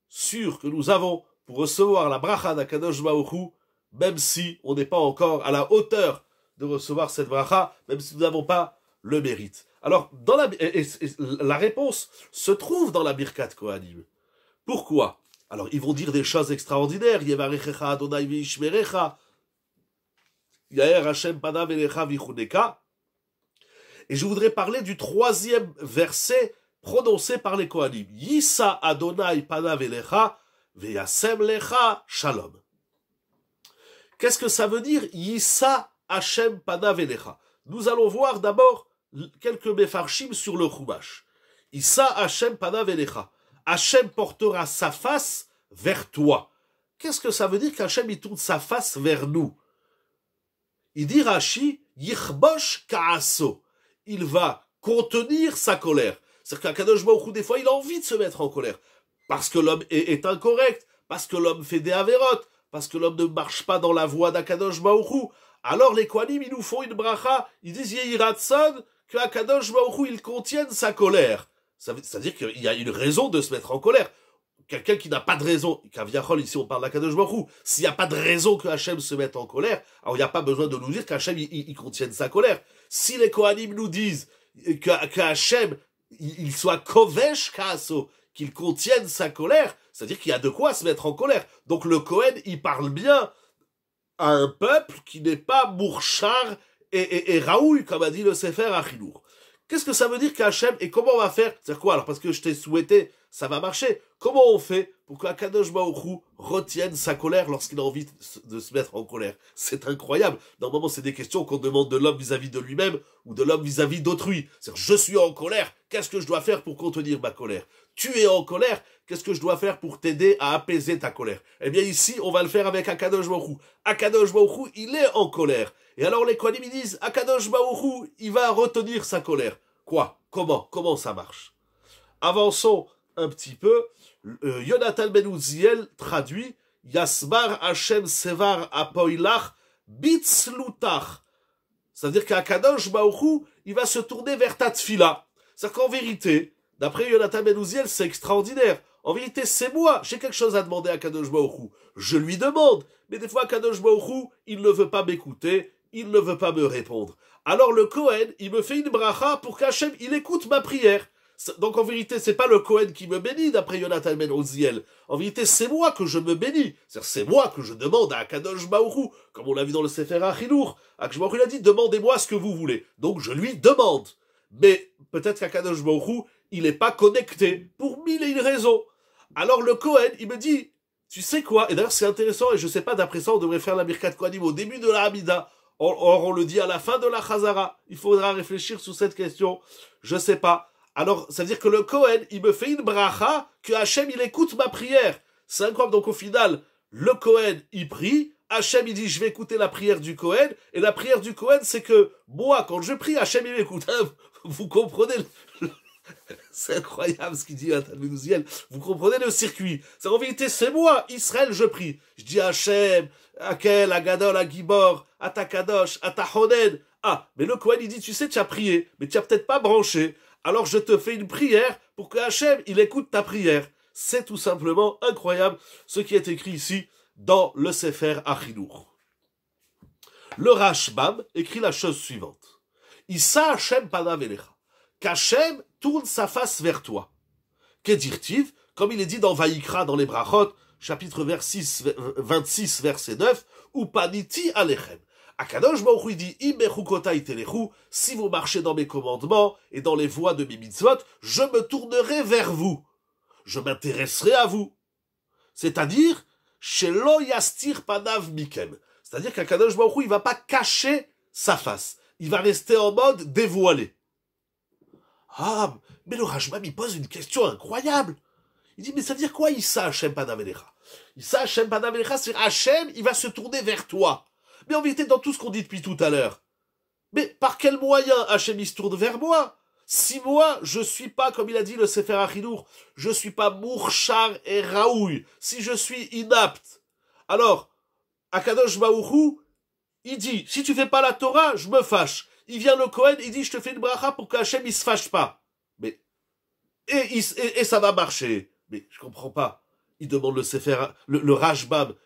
sûr que nous avons pour recevoir la bracha d'Akadosh même si on n'est pas encore à la hauteur de recevoir cette bracha, même si nous n'avons pas le mérite. Alors, la, réponse se trouve dans la Birkat Kohanim. Pourquoi Alors, ils vont dire des choses extraordinaires. Et je voudrais parler du troisième verset prononcé par les Kohanim. Adonai Veyasem Lecha Shalom. Qu'est-ce que ça veut dire Yissa Hashem pana Nous allons voir d'abord quelques mefarshim sur le Chumash. Issa Hachem Panav velecha. Hachem portera sa face vers toi. Qu'est-ce que ça veut dire qu'Hachem il tourne sa face vers nous Il dit Rashi, Il va contenir sa colère. C'est-à-dire qu'Akadosh Baruch des fois, il a envie de se mettre en colère. Parce que l'homme est, incorrect, parce que l'homme fait des avérotes, parce que l'homme ne marche pas dans la voie d'Akadosh Baruch Alors les Kohanim, ils nous font une bracha, ils disent Yehiratson, que Akadosh il contienne sa colère. C'est-à-dire qu'il y a une raison de se mettre en colère. Quelqu'un qui n'a pas de raison, Kaviarol, ici on parle d'Akadosh Baruch s'il n'y a pas de raison que Hachem se mette en colère, alors il n'y a pas besoin de nous dire qu'Hachem il, contienne sa colère. Si les Kohanim nous disent que, il, soit Kovesh Kaso, qu'il contienne sa colère, c'est-à-dire qu'il y a de quoi se mettre en colère. Donc le Kohen, il parle bien à un peuple qui n'est pas Mourchar et, et, Raoul, comme a dit le Sefer Achilour. Qu'est-ce que ça veut dire qu'Hachem et comment on va faire C'est quoi alors Parce que je t'ai souhaité, ça va marcher. Comment on fait pour que Baoru retienne sa colère lorsqu'il a envie de se mettre en colère C'est incroyable. Normalement, c'est des questions qu'on demande de l'homme vis-à-vis de lui-même ou de l'homme vis-à-vis d'autrui. C'est-à-dire, je suis en colère, qu'est-ce que je dois faire pour contenir ma colère tu es en colère, qu'est-ce que je dois faire pour t'aider à apaiser ta colère Eh bien ici, on va le faire avec Akadosh Baruch Akadosh Baruch il est en colère. Et alors les Kohanim, disent, Akadosh Baruch il va retenir sa colère. Quoi Comment Comment ça marche Avançons un petit peu. Euh, Yonatan Ben traduit, Yasbar Hashem Sevar Apoilach Bitslutach. C'est-à-dire qu'Akadosh Baruch il va se tourner vers ta C'est-à-dire qu'en vérité, D'après Yonatan Benouziel, c'est extraordinaire. En vérité, c'est moi. J'ai quelque chose à demander à Kadosh Baoru. Je lui demande. Mais des fois, Kadosh Baoru, il ne veut pas m'écouter. Il ne veut pas me répondre. Alors le Kohen, il me fait une bracha pour qu'Hachem, il écoute ma prière. Donc en vérité, c'est pas le Kohen qui me bénit, d'après Yonatan Ben Oziel. En vérité, c'est moi que je me bénis. C'est c'est moi que je demande à Kadosh Baourou, comme on l'a vu dans le Sefer Achilour. Akadosh Baourou, il a dit, demandez-moi ce que vous voulez. Donc je lui demande. Mais peut-être qu'Akadosh il n'est pas connecté pour mille et une raisons. Alors le Cohen, il me dit, tu sais quoi Et d'ailleurs, c'est intéressant, et je ne sais pas, d'après ça, on devrait faire la Birkat Kohanim au début de la Hamida. Or, on le dit à la fin de la Chazara. Il faudra réfléchir sur cette question. Je ne sais pas. Alors, ça veut dire que le Cohen, il me fait une bracha, que Hachem, il écoute ma prière. C'est incroyable. Donc, au final, le Cohen, il prie. Hachem, il dit, je vais écouter la prière du Cohen. Et la prière du Cohen, c'est que moi, quand je prie, Hachem, il m'écoute. [laughs] vous comprenez [laughs] C'est incroyable ce qu'il dit à Vous comprenez le circuit. C'est en vérité, c'est moi, Israël, je prie. Je dis à Hachem, à Kel, à Gadol, à Gibor, à Takadosh, à Ah, mais le Kohen, dit, tu sais, tu as prié, mais tu as peut-être pas branché. Alors je te fais une prière pour que Hachem, il écoute ta prière. C'est tout simplement incroyable ce qui est écrit ici dans le Sefer Achinour. Le Rashbam écrit la chose suivante. Issa Hachem Panavelecha qu'Hachem tourne sa face vers toi. Que dire il Comme il est dit dans Vaïkra, dans les Brachot, chapitre 26, verset 9, « Upaniti alechem » Akadosh Baruch dit si vous marchez dans mes commandements et dans les voies de mes mitzvot, je me tournerai vers vous. Je m'intéresserai à vous. C'est-à-dire, Shelo yastir panav mikem. C'est-à-dire qu'Akadosh Baruch il va pas cacher sa face. Il va rester en mode dévoilé. Ah, mais le Rajbam, il pose une question incroyable. Il dit, mais ça veut dire quoi, Issa Hachem Panavelecha Issa Hachem Panavelecha, c'est Hachem, il va se tourner vers toi. Mais en vérité, dans tout ce qu'on dit depuis tout à l'heure. Mais par quel moyen Hachem, il se tourne vers moi Si moi, je suis pas, comme il a dit le Sefer Achidour, je suis pas Murchar et Raoul, si je suis inapte, alors, Akadosh Baouchou, il dit, si tu fais pas la Torah, je me fâche il vient le Cohen, il dit je te fais une bracha pour que Hachem il se fâche pas. Mais et, ça va marcher. Mais je comprends pas. Il demande le Sefer, le, le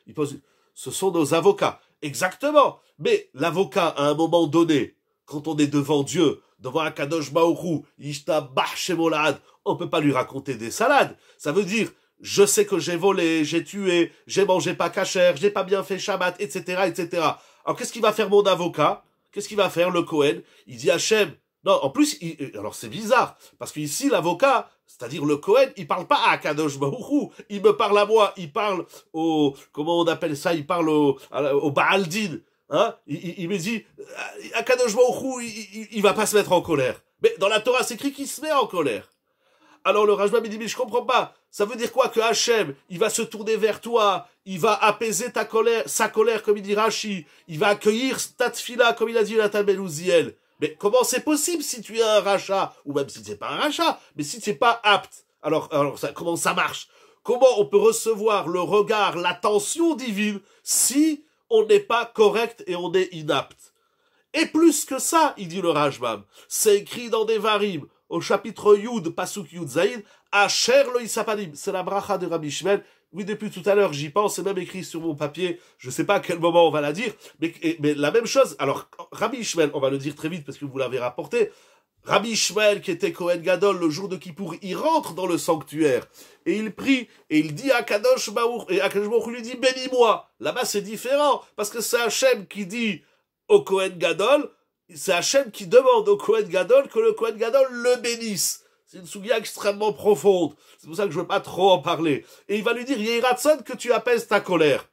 Il pose, ce sont nos avocats. Exactement. Mais l'avocat, à un moment donné, quand on est devant Dieu, devant Akadosh Baoru, ah, bach Shemolad, on peut pas lui raconter des salades. Ça veut dire, je sais que j'ai volé, j'ai tué, j'ai mangé pas kacher, j'ai pas bien fait Shabbat, etc., etc. Alors qu'est-ce qu'il va faire mon avocat? qu'est-ce qu'il va faire le Cohen Il dit Hachem. Non, en plus, euh, alors c'est bizarre, parce qu'ici, l'avocat, c'est-à-dire le Cohen, il parle pas à Kadosh il me parle à moi, il parle au, comment on appelle ça, il parle au, au Baaldin, hein il, me dit, euh, à Kadosh il, il, il, va pas se mettre en colère. Mais dans la Torah, c'est écrit qu'il se met en colère. Alors le Rajbam dit, mais je comprends pas. Ça veut dire quoi que Hachem, il va se tourner vers toi, il va apaiser ta colère, sa colère, comme il dit Rashi, il va accueillir ta comme il a dit Nathan Belouziel. Mais comment c'est possible si tu es un rachat, ou même si tu n'es pas un rachat, mais si tu n'es pas apte Alors, alors comment ça marche Comment on peut recevoir le regard, l'attention divine, si on n'est pas correct et on est inapte Et plus que ça, il dit le Rajbam, c'est écrit dans des varimes, au chapitre Yud, Pasuk Yud Zaïd, Asher lo C'est la bracha de Rabbi Shemel. Oui, depuis tout à l'heure, j'y pense, c'est même écrit sur mon papier. Je ne sais pas à quel moment on va la dire, mais, mais la même chose. Alors, Rabbi Shmuel, on va le dire très vite parce que vous l'avez rapporté. Rabbi Shmuel, qui était Kohen Gadol le jour de Kippour, il rentre dans le sanctuaire et il prie et il dit à Kadosh et Kadosh Baruch lui dit bénis-moi. Là-bas c'est différent parce que c'est Hachem qui dit au Kohen Gadol c'est Hachem qui demande au Kohen Gadol que le Kohen Gadol le bénisse. C'est une souvia extrêmement profonde. C'est pour ça que je ne veux pas trop en parler. Et il va lui dire, Yehiratson, que tu apaises ta colère.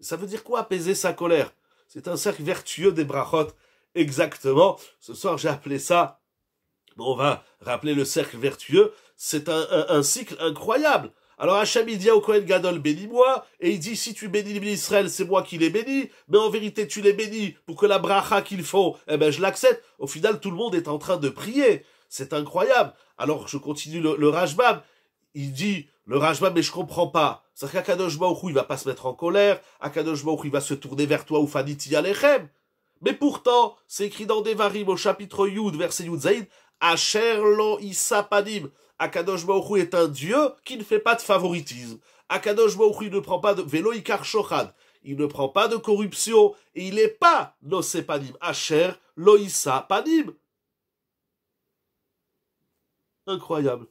Ça veut dire quoi apaiser sa colère C'est un cercle vertueux des brachot. Exactement. Ce soir, j'ai appelé ça, on va rappeler le cercle vertueux. C'est un cycle incroyable. Alors Hachem, dit à Okoen Gadol, bénis-moi, et il dit, si tu bénis Israël, c'est moi qui les bénis, mais en vérité, tu les bénis pour que la bracha qu'ils font, eh ben, je l'accepte. Au final, tout le monde est en train de prier. C'est incroyable. Alors, je continue le, le Il dit, le Rajbab, mais je comprends pas. C'est-à-dire qu'Akadosh il va pas se mettre en colère. Akadosh Baruch il va se tourner vers toi ou Faniti Alechem. Mais pourtant, c'est écrit dans Devarim au chapitre Yud, verset Yud Zaïd, Asher lo Akadosh Baruch est un Dieu qui ne fait pas de favoritisme. Akadosh Baruch ne prend pas de vélo Il ne prend pas de corruption et il n'est pas panim Hacher loïsa panim. Incroyable.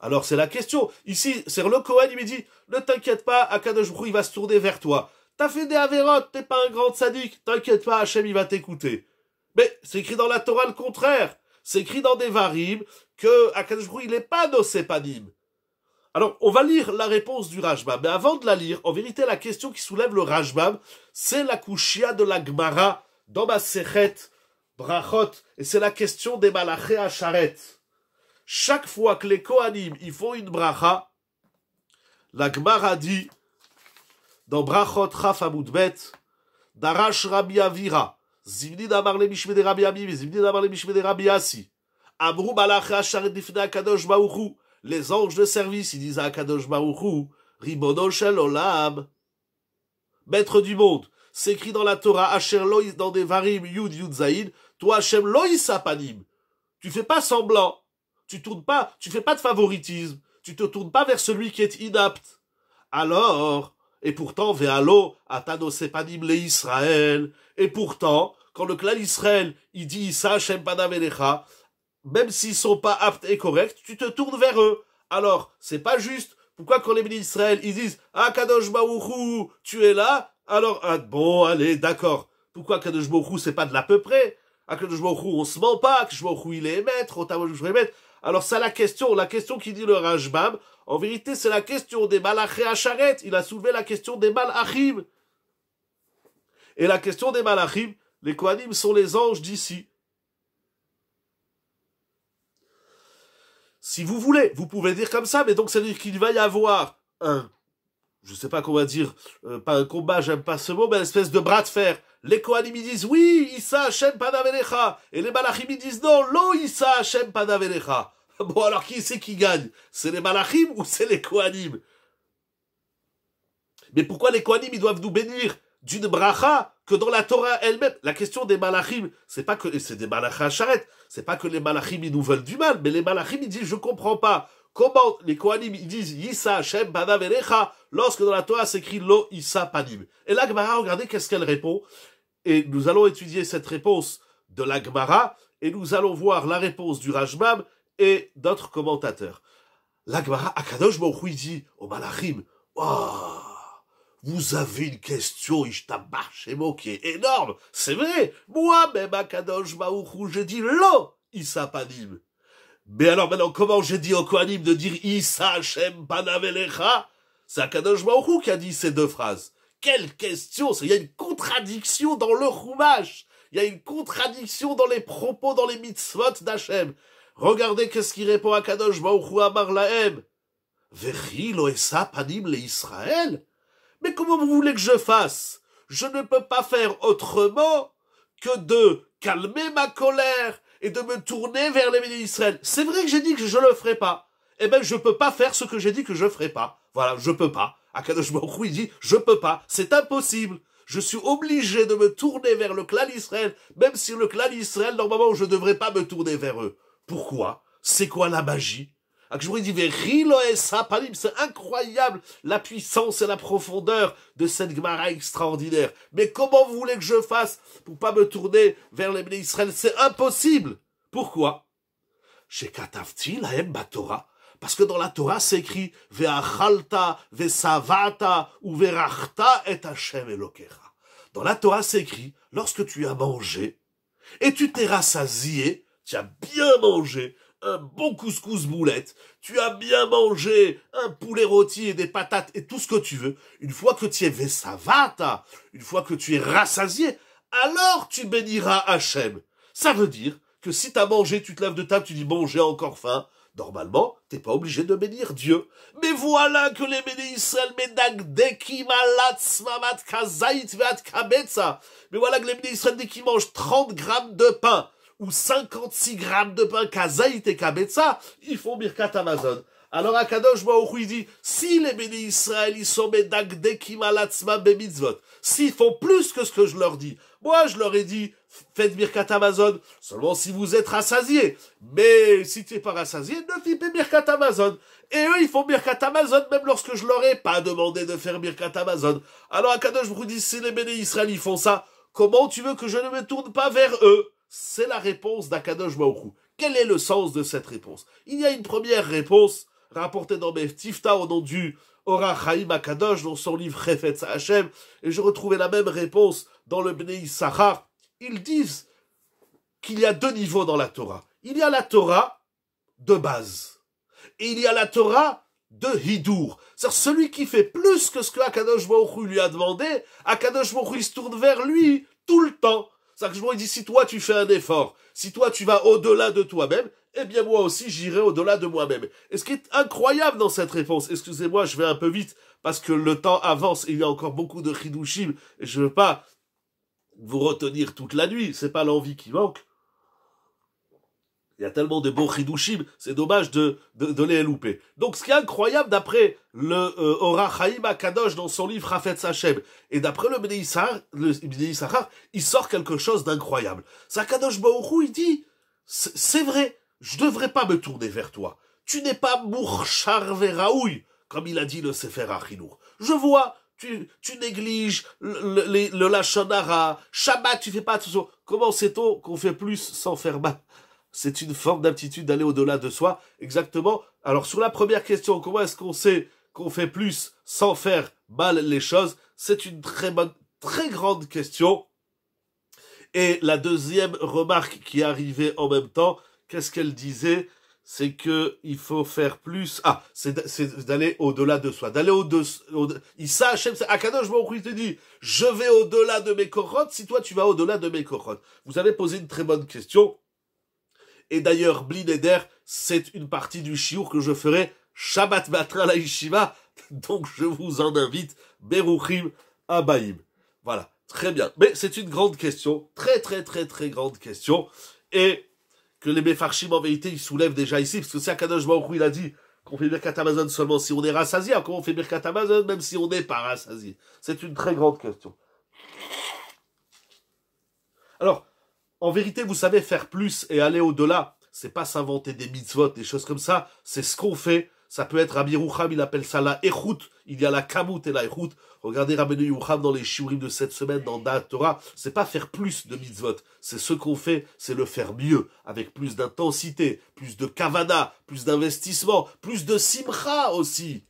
Alors c'est la question. Ici, c'est le Cohen, il me dit, ne t'inquiète pas, Akadosh Baruch il va se tourner vers toi. T'as fait des avérotes, t'es pas un grand sadique, t'inquiète pas, Hachem, il va t'écouter. Mais c'est écrit dans la Torah le contraire. C'est écrit dans des varim que Akadosh il n'est pas nos Alors, on va lire la réponse du Rajbab. Mais avant de la lire, en vérité, la question qui soulève le Rajbab, c'est la kushia de la Gemara dans ma sechet, brachot, et c'est la question des malachés à Chaque fois que les Kohanim, ils font une bracha, la Gemara dit, dans brachot raf d'arash avira, Zivni d'Amarle Mishmede Rabbi Amim, Zivni d'Amarle de Rabbi Assi. Amrou Malacha Sharet Difna Kadosh Baouchou. Les anges de service, ils disent à Kadosh Baouchou, Ribono Olam. Maître du monde, S'écrit dans la Torah, Asher Lois dans des Varim Yud Yud toi Hashem Lois Apanim. Tu fais pas semblant. Tu tournes pas, tu fais pas de favoritisme. Tu te tournes pas vers celui qui est inapte. Alors, et pourtant, Véalo, Atano Sepanim le Israël. Et pourtant, quand le clan Israël, il dit Issa Panavelecha, même s'ils sont pas aptes et corrects, tu te tournes vers eux. Alors, c'est pas juste. Pourquoi quand les ministres d'Israël, ils disent Ah, Kadosh tu es là Alors, ah, bon, allez, d'accord. Pourquoi Kadosh ce c'est pas de l'à peu près Ah, Kadosh on se ment pas. Kadosh Baouchou, il est maître. maître. Alors, ça, la question, la question qui dit le Rajbam, en vérité, c'est la question des Malachés à charrette. Il a soulevé la question des Malachim. Et la question des Malachim, les Kohanim sont les anges d'ici. Si vous voulez, vous pouvez dire comme ça, mais donc ça veut dire qu'il va y avoir un, je ne sais pas comment dire, euh, pas un combat, j'aime pas ce mot, mais une espèce de bras de fer. Les Kohanim disent oui, Issa Pana Panavelecha. Et les Malachim disent non, lo Issa Pana Panavelecha. [laughs] Bon, alors qui c'est qui gagne C'est les Malachim ou c'est les Kohanim Mais pourquoi les Kohanim, ils doivent nous bénir d'une bracha que dans la Torah elle-même La question des Malachim, c'est pas que c'est des Malachim c'est pas que les Malachim, ils nous veulent du mal, mais les Malachim, ils disent, je comprends pas. Comment les Kohanim, ils disent, Yissa Hashem lorsque dans la Torah s'écrit Lo Issa Panim. Et l'agmara, regardez qu'est-ce qu'elle répond. Et nous allons étudier cette réponse de l'agmara. et nous allons voir la réponse du Rajbam, et d'autres commentateurs. L'Agmara Akadosh Baruch dit au Malachim, oh, vous avez une question Ishtabar qui est énorme, c'est vrai, moi-même Akadosh Baruch j'ai dit l'eau panim !» Mais alors maintenant, comment j'ai dit au Kohanim de dire Issa Hashem Panavelecha C'est Akadosh Baruch qui a dit ces deux phrases. Quelle question Il y a une contradiction dans le roumage Il y a une contradiction dans les propos, dans les mitzvot d'Hachem. Regardez qu'est-ce qui répond à Kadosh Baruch Amar Lahem. Verilo et l'oessa panim le Israël. Mais comment vous voulez que je fasse? Je ne peux pas faire autrement que de calmer ma colère et de me tourner vers les ministres d'Israël. C'est vrai que j'ai dit que je ne le ferai pas. Eh ben, je ne peux pas faire ce que j'ai dit que je ne ferai pas. Voilà, je ne peux pas. Akadosh Baruch il dit, je peux pas. C'est impossible. Je suis obligé de me tourner vers le clan d'Israël, même si le clan d'Israël, normalement, je devrais pas me tourner vers eux. Pourquoi C'est quoi la magie ah, je vous dis, c'est incroyable la puissance et la profondeur de cette Gemara extraordinaire. Mais comment vous voulez que je fasse pour pas me tourner vers les Israël C'est impossible. Pourquoi Chez la Torah. Parce que dans la Torah, c'est écrit Ve'achalta, ve'savata, ou et Hashem Dans la Torah, c'est écrit lorsque tu as mangé et tu t'es rassasié, tu as bien mangé un bon couscous boulette, tu as bien mangé un poulet rôti et des patates et tout ce que tu veux, une fois que tu es vesavata, une fois que tu es rassasié, alors tu béniras Hachem. Ça veut dire que si tu as mangé, tu te laves de table, tu dis bon, j'ai encore faim, Normalement, t'es pas obligé de bénir Dieu. Mais voilà que les bénis Israël, mais voilà que les mangent 30 grammes de pain, ou 56 grammes de pain kazaït et kabetza, ils font Birkat Amazon. Alors Akadosh Baruch il dit, si les bénis Israël, ils sont s'ils font plus que ce que je leur dis, moi je leur ai dit, faites Birkat Amazon, seulement si vous êtes rassasiés. Mais si tu es pas rassasié, ne fais pas Birkat Amazon. Et eux, ils font Birkat Amazon même lorsque je leur ai pas demandé de faire Birkat Amazon. Alors Akadosh Baruch dit, si les bénis Israël, font ça, comment tu veux que je ne me tourne pas vers eux c'est la réponse d'Akadosh Baoku. Quel est le sens de cette réponse Il y a une première réponse rapportée dans Beftifta au nom du Ora Chaim Akadosh dans son livre Refet Sahem, et je retrouvais la même réponse dans le Bnei Sahar. Ils disent qu'il y a deux niveaux dans la Torah. Il y a la Torah de base, et il y a la Torah de Hidour. C'est-à-dire celui qui fait plus que ce que Akadosh lui a demandé, Akadosh Baruch se tourne vers lui tout le temps cest je si toi tu fais un effort, si toi tu vas au-delà de toi-même, eh bien moi aussi j'irai au-delà de moi-même. Et ce qui est incroyable dans cette réponse, excusez-moi, je vais un peu vite, parce que le temps avance, et il y a encore beaucoup de Hidushim, et je ne veux pas vous retenir toute la nuit, c'est pas l'envie qui manque. Il y a tellement de beaux chidushim, c'est dommage de, de, les louper. Donc ce qui est incroyable d'après le euh, Ora Chaim Akadosh dans son livre Rafet Sachem, et d'après le Bnei Issachar, il sort quelque chose d'incroyable. Sakadosh Baoru, il dit, c'est vrai, je devrais pas me tourner vers toi. Tu n'es pas Mourchar Veraoui, comme il a dit le Sefer Achinour. Je vois, tu, tu négliges le, le, Lachonara, Shabbat, tu fais pas ça. Comment sait-on qu'on fait plus sans faire mal c'est une forme d'aptitude d'aller au-delà de soi. Exactement. Alors sur la première question, comment est-ce qu'on sait qu'on fait plus sans faire mal les choses C'est une très bonne, très grande question. Et la deuxième remarque qui arrivait en même temps, qu'est-ce qu'elle disait C'est que il faut faire plus. Ah, c'est d'aller au-delà de soi, d'aller au-dessus. Au Issa il te dit, je vais au-delà de mes corottes. Si toi tu vas au-delà de mes corottes, vous avez posé une très bonne question. Et d'ailleurs, Blineder, c'est une partie du shiur que je ferai Shabbat à la Yeshiva. [laughs] Donc je vous en invite, Beruchim Abaim. Voilà, très bien. Mais c'est une grande question, très très très très grande question. Et que les Mefarchim en vérité, ils soulèvent déjà ici, parce que c'est Akadosh Baruch il a dit qu'on fait Birkat Amazon seulement si on est rassasié, comment on fait Birkat Amazon même si on n'est pas rassasié C'est une très grande question. Alors, en vérité, vous savez, faire plus et aller au-delà, c'est pas s'inventer des mitzvot, des choses comme ça, c'est ce qu'on fait. Ça peut être Rabbi Rouham, il appelle ça la Echout. Il y a la Kamut et la Echout. Regardez Rabbi Rouham, dans les shiurim de cette semaine, dans Da Torah. C'est pas faire plus de mitzvot. C'est ce qu'on fait, c'est le faire mieux. Avec plus d'intensité, plus de kavana, plus d'investissement, plus de simcha aussi.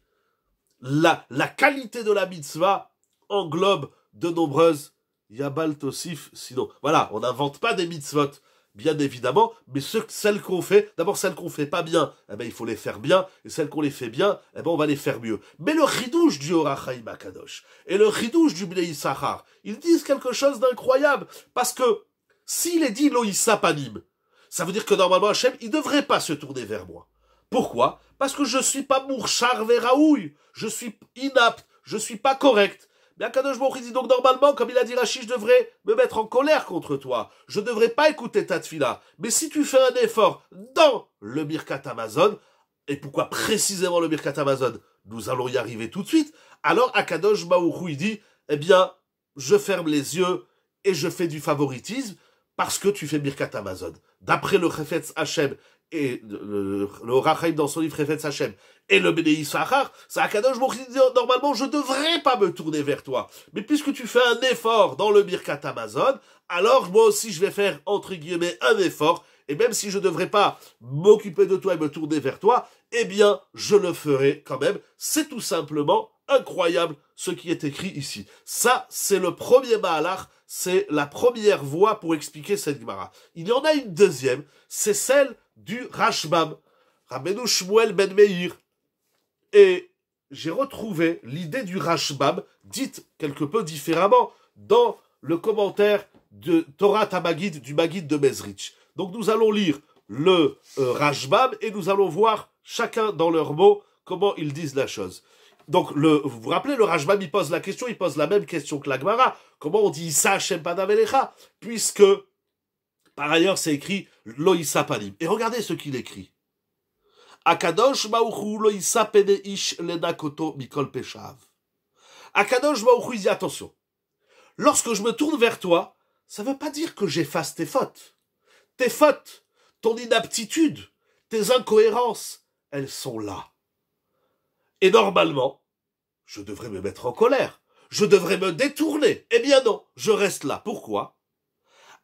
la qualité de la mitzvah englobe de nombreuses Yabal Tosif, sinon. Voilà, on n'invente pas des mitzvot, bien évidemment, mais celles qu'on fait, d'abord celles qu'on fait pas bien, eh ben, il faut les faire bien, et celles qu'on les fait bien, eh ben, on va les faire mieux. Mais le ridouche du Orachaim Akadosh, et le ridouche du Bnei Sahar, ils disent quelque chose d'incroyable, parce que s'il est dit Loïsapanim, Panim, ça veut dire que normalement Hachem, il ne devrait pas se tourner vers moi. Pourquoi Parce que je ne suis pas Mourchar Veraouille, je suis inapte, je ne suis pas correct, et Akadosh Baruch dit donc normalement, comme il a dit Rashi, je devrais me mettre en colère contre toi. Je ne devrais pas écouter ta tfila. Mais si tu fais un effort dans le Mirkat Amazon, et pourquoi précisément le Birkat Amazon Nous allons y arriver tout de suite. Alors Akadosh Baruch dit, eh bien, je ferme les yeux et je fais du favoritisme parce que tu fais Birkat Amazon. D'après le Refetz Hachem et le, le dans son livre sa Sachem et le Bnei Sarar, ça Akadosh dit oh, normalement je devrais pas me tourner vers toi, mais puisque tu fais un effort dans le Birkat Amazon, alors moi aussi je vais faire entre guillemets un effort, et même si je ne devrais pas m'occuper de toi et me tourner vers toi, eh bien je le ferai quand même, c'est tout simplement incroyable ce qui est écrit ici. Ça, c'est le premier Mahalach, c'est la première voie pour expliquer cette Gemara. Il y en a une deuxième, c'est celle du Rashbam, Rabbeinu Shmuel Ben Meir. Et j'ai retrouvé l'idée du Rashbam, dite quelque peu différemment, dans le commentaire de Torah Tamagid du Magid de Mezrich. Donc nous allons lire le euh, Rashbam et nous allons voir chacun dans leurs mots comment ils disent la chose. Donc vous vous rappelez, le Rashbam il pose la question, il pose la même question que l'Agmara. Comment on dit ça, Hashem Puisque par ailleurs, c'est écrit Loïsapanim. Et regardez ce qu'il écrit. Akadosh loïssa Loïsapede Ish Lenakoto Mikol Peshav. Akadosh Baouchou, il dit attention. Lorsque je me tourne vers toi, ça ne veut pas dire que j'efface tes fautes. Tes fautes, ton inaptitude, tes incohérences, elles sont là. Et normalement, je devrais me mettre en colère. Je devrais me détourner. Eh bien non, je reste là. Pourquoi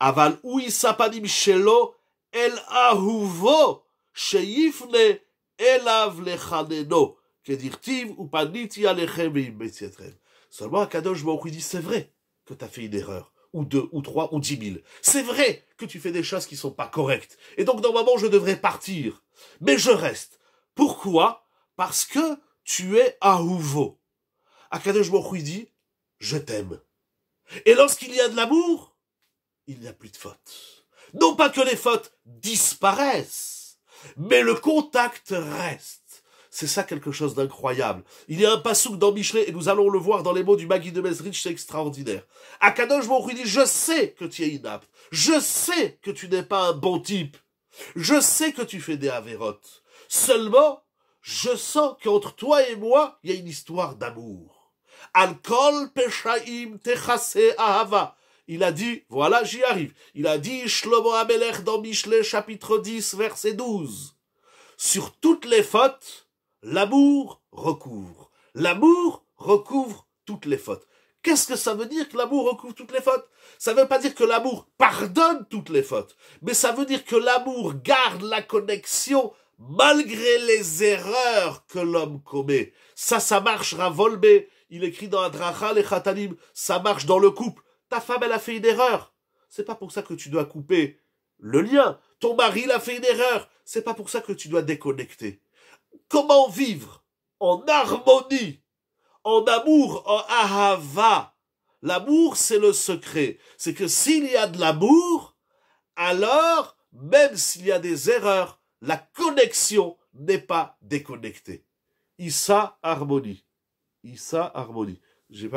אבל הוא יישא Seulement, Akadosh Baruch dit, c'est vrai que tu as fait une erreur, ou deux, ou trois, ou dix mille. C'est vrai que tu fais des choses qui sont pas correctes. Et donc, normalement, je devrais partir. Mais je reste. Pourquoi? Parce que tu es à Akadosh dit, je t'aime. Et lorsqu'il y a de l'amour, il n'y a plus de faute. Non pas que les fautes disparaissent, mais le contact reste. C'est ça quelque chose d'incroyable. Il y a un passouk dans Michelet, et nous allons le voir dans les mots du Magui de Mesrich, c'est extraordinaire. Akadosh mon dit, je sais que tu es inapte. Je sais que tu n'es pas un bon type. Je sais que tu fais des avérotes. Seulement, je sens qu'entre toi et moi, il y a une histoire d'amour. Alcool peshaim techase ahava il a dit, voilà, j'y arrive. Il a dit, Shlomo dans Michelet, chapitre 10, verset 12. Sur toutes les fautes, l'amour recouvre. L'amour recouvre toutes les fautes. Qu'est-ce que ça veut dire que l'amour recouvre toutes les fautes Ça ne veut pas dire que l'amour pardonne toutes les fautes, mais ça veut dire que l'amour garde la connexion malgré les erreurs que l'homme commet. Ça, ça marche Ravolbe. Il écrit dans Adracha les Khatanim, ça marche dans le couple, ta femme, elle a fait une erreur. C'est pas pour ça que tu dois couper le lien. Ton mari, il a fait une erreur. C'est pas pour ça que tu dois déconnecter. Comment vivre en harmonie, en amour, en ahava? L'amour, c'est le secret. C'est que s'il y a de l'amour, alors, même s'il y a des erreurs, la connexion n'est pas déconnectée. Issa harmonie. Issa harmonie. J'ai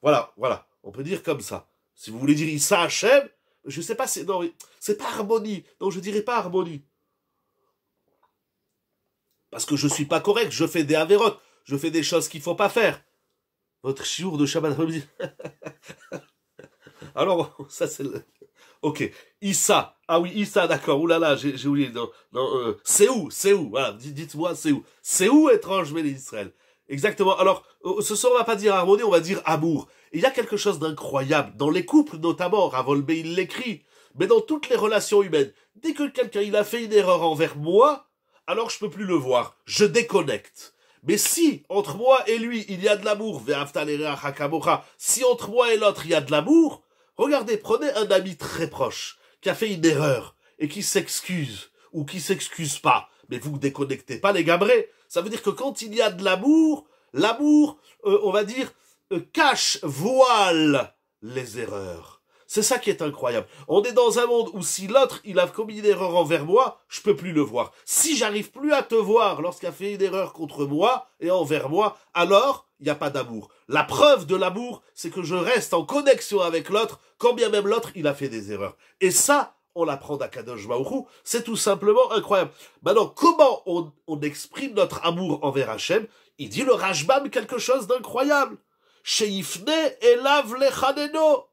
voilà, voilà. On peut dire comme ça. Si vous voulez dire Issa Hachem, je ne sais pas, c'est, non, c'est pas harmonie. donc je dirais pas harmonie. Parce que je ne suis pas correct, je fais des avérotes, je fais des choses qu'il ne faut pas faire. Votre chiour de Shabbat [laughs] Alors, ça c'est le... Ok, Issa. Ah oui, Issa, d'accord. Ouh là là, j'ai oublié. c'est où C'est où Voilà, dites-moi, c'est où C'est où, étrange, mais Israël Exactement. Alors, euh, ce soir, on va pas dire harmonie, on va dire amour. Il y a quelque chose d'incroyable, dans les couples notamment, Ravolbe, il l'écrit, mais dans toutes les relations humaines. Dès que quelqu'un, il a fait une erreur envers moi, alors je peux plus le voir. Je déconnecte. Mais si, entre moi et lui, il y a de l'amour, si entre moi et l'autre, il y a de l'amour, regardez, prenez un ami très proche, qui a fait une erreur, et qui s'excuse, ou qui s'excuse pas. Mais vous déconnectez pas les gabrés. Ça veut dire que quand il y a de l'amour, l'amour, euh, on va dire, euh, cache, voile les erreurs. C'est ça qui est incroyable. On est dans un monde où si l'autre, il a commis une erreur envers moi, je peux plus le voir. Si j'arrive plus à te voir lorsqu'il a fait une erreur contre moi et envers moi, alors il n'y a pas d'amour. La preuve de l'amour, c'est que je reste en connexion avec l'autre, quand bien même l'autre, il a fait des erreurs. Et ça, on l'apprend d'Akadosh maourou C'est tout simplement incroyable. Maintenant, comment on, exprime notre amour envers Hachem Il dit le Rajbam quelque chose d'incroyable. Sheifne elav lechaneno.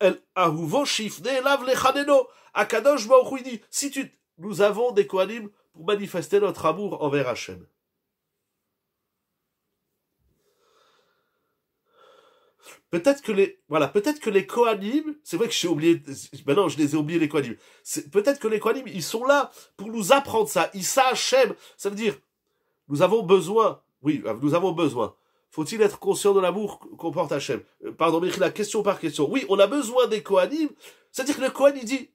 El et sheifne elav lechaneno. Akadosh il dit, si tu, nous avons des koanim pour manifester notre amour envers Hachem. Peut-être que les, voilà, peut-être que les Kohanim, c'est vrai que j'ai oublié, maintenant je les ai oubliés les c'est Peut-être que les coanimes ils sont là pour nous apprendre ça. ils Hachem, ça veut dire, nous avons besoin, oui, nous avons besoin. Faut-il être conscient de l'amour qu'on porte Hachem euh, Pardon, mais la question par question. Oui, on a besoin des coanimes C'est-à-dire que le Kohan, il dit,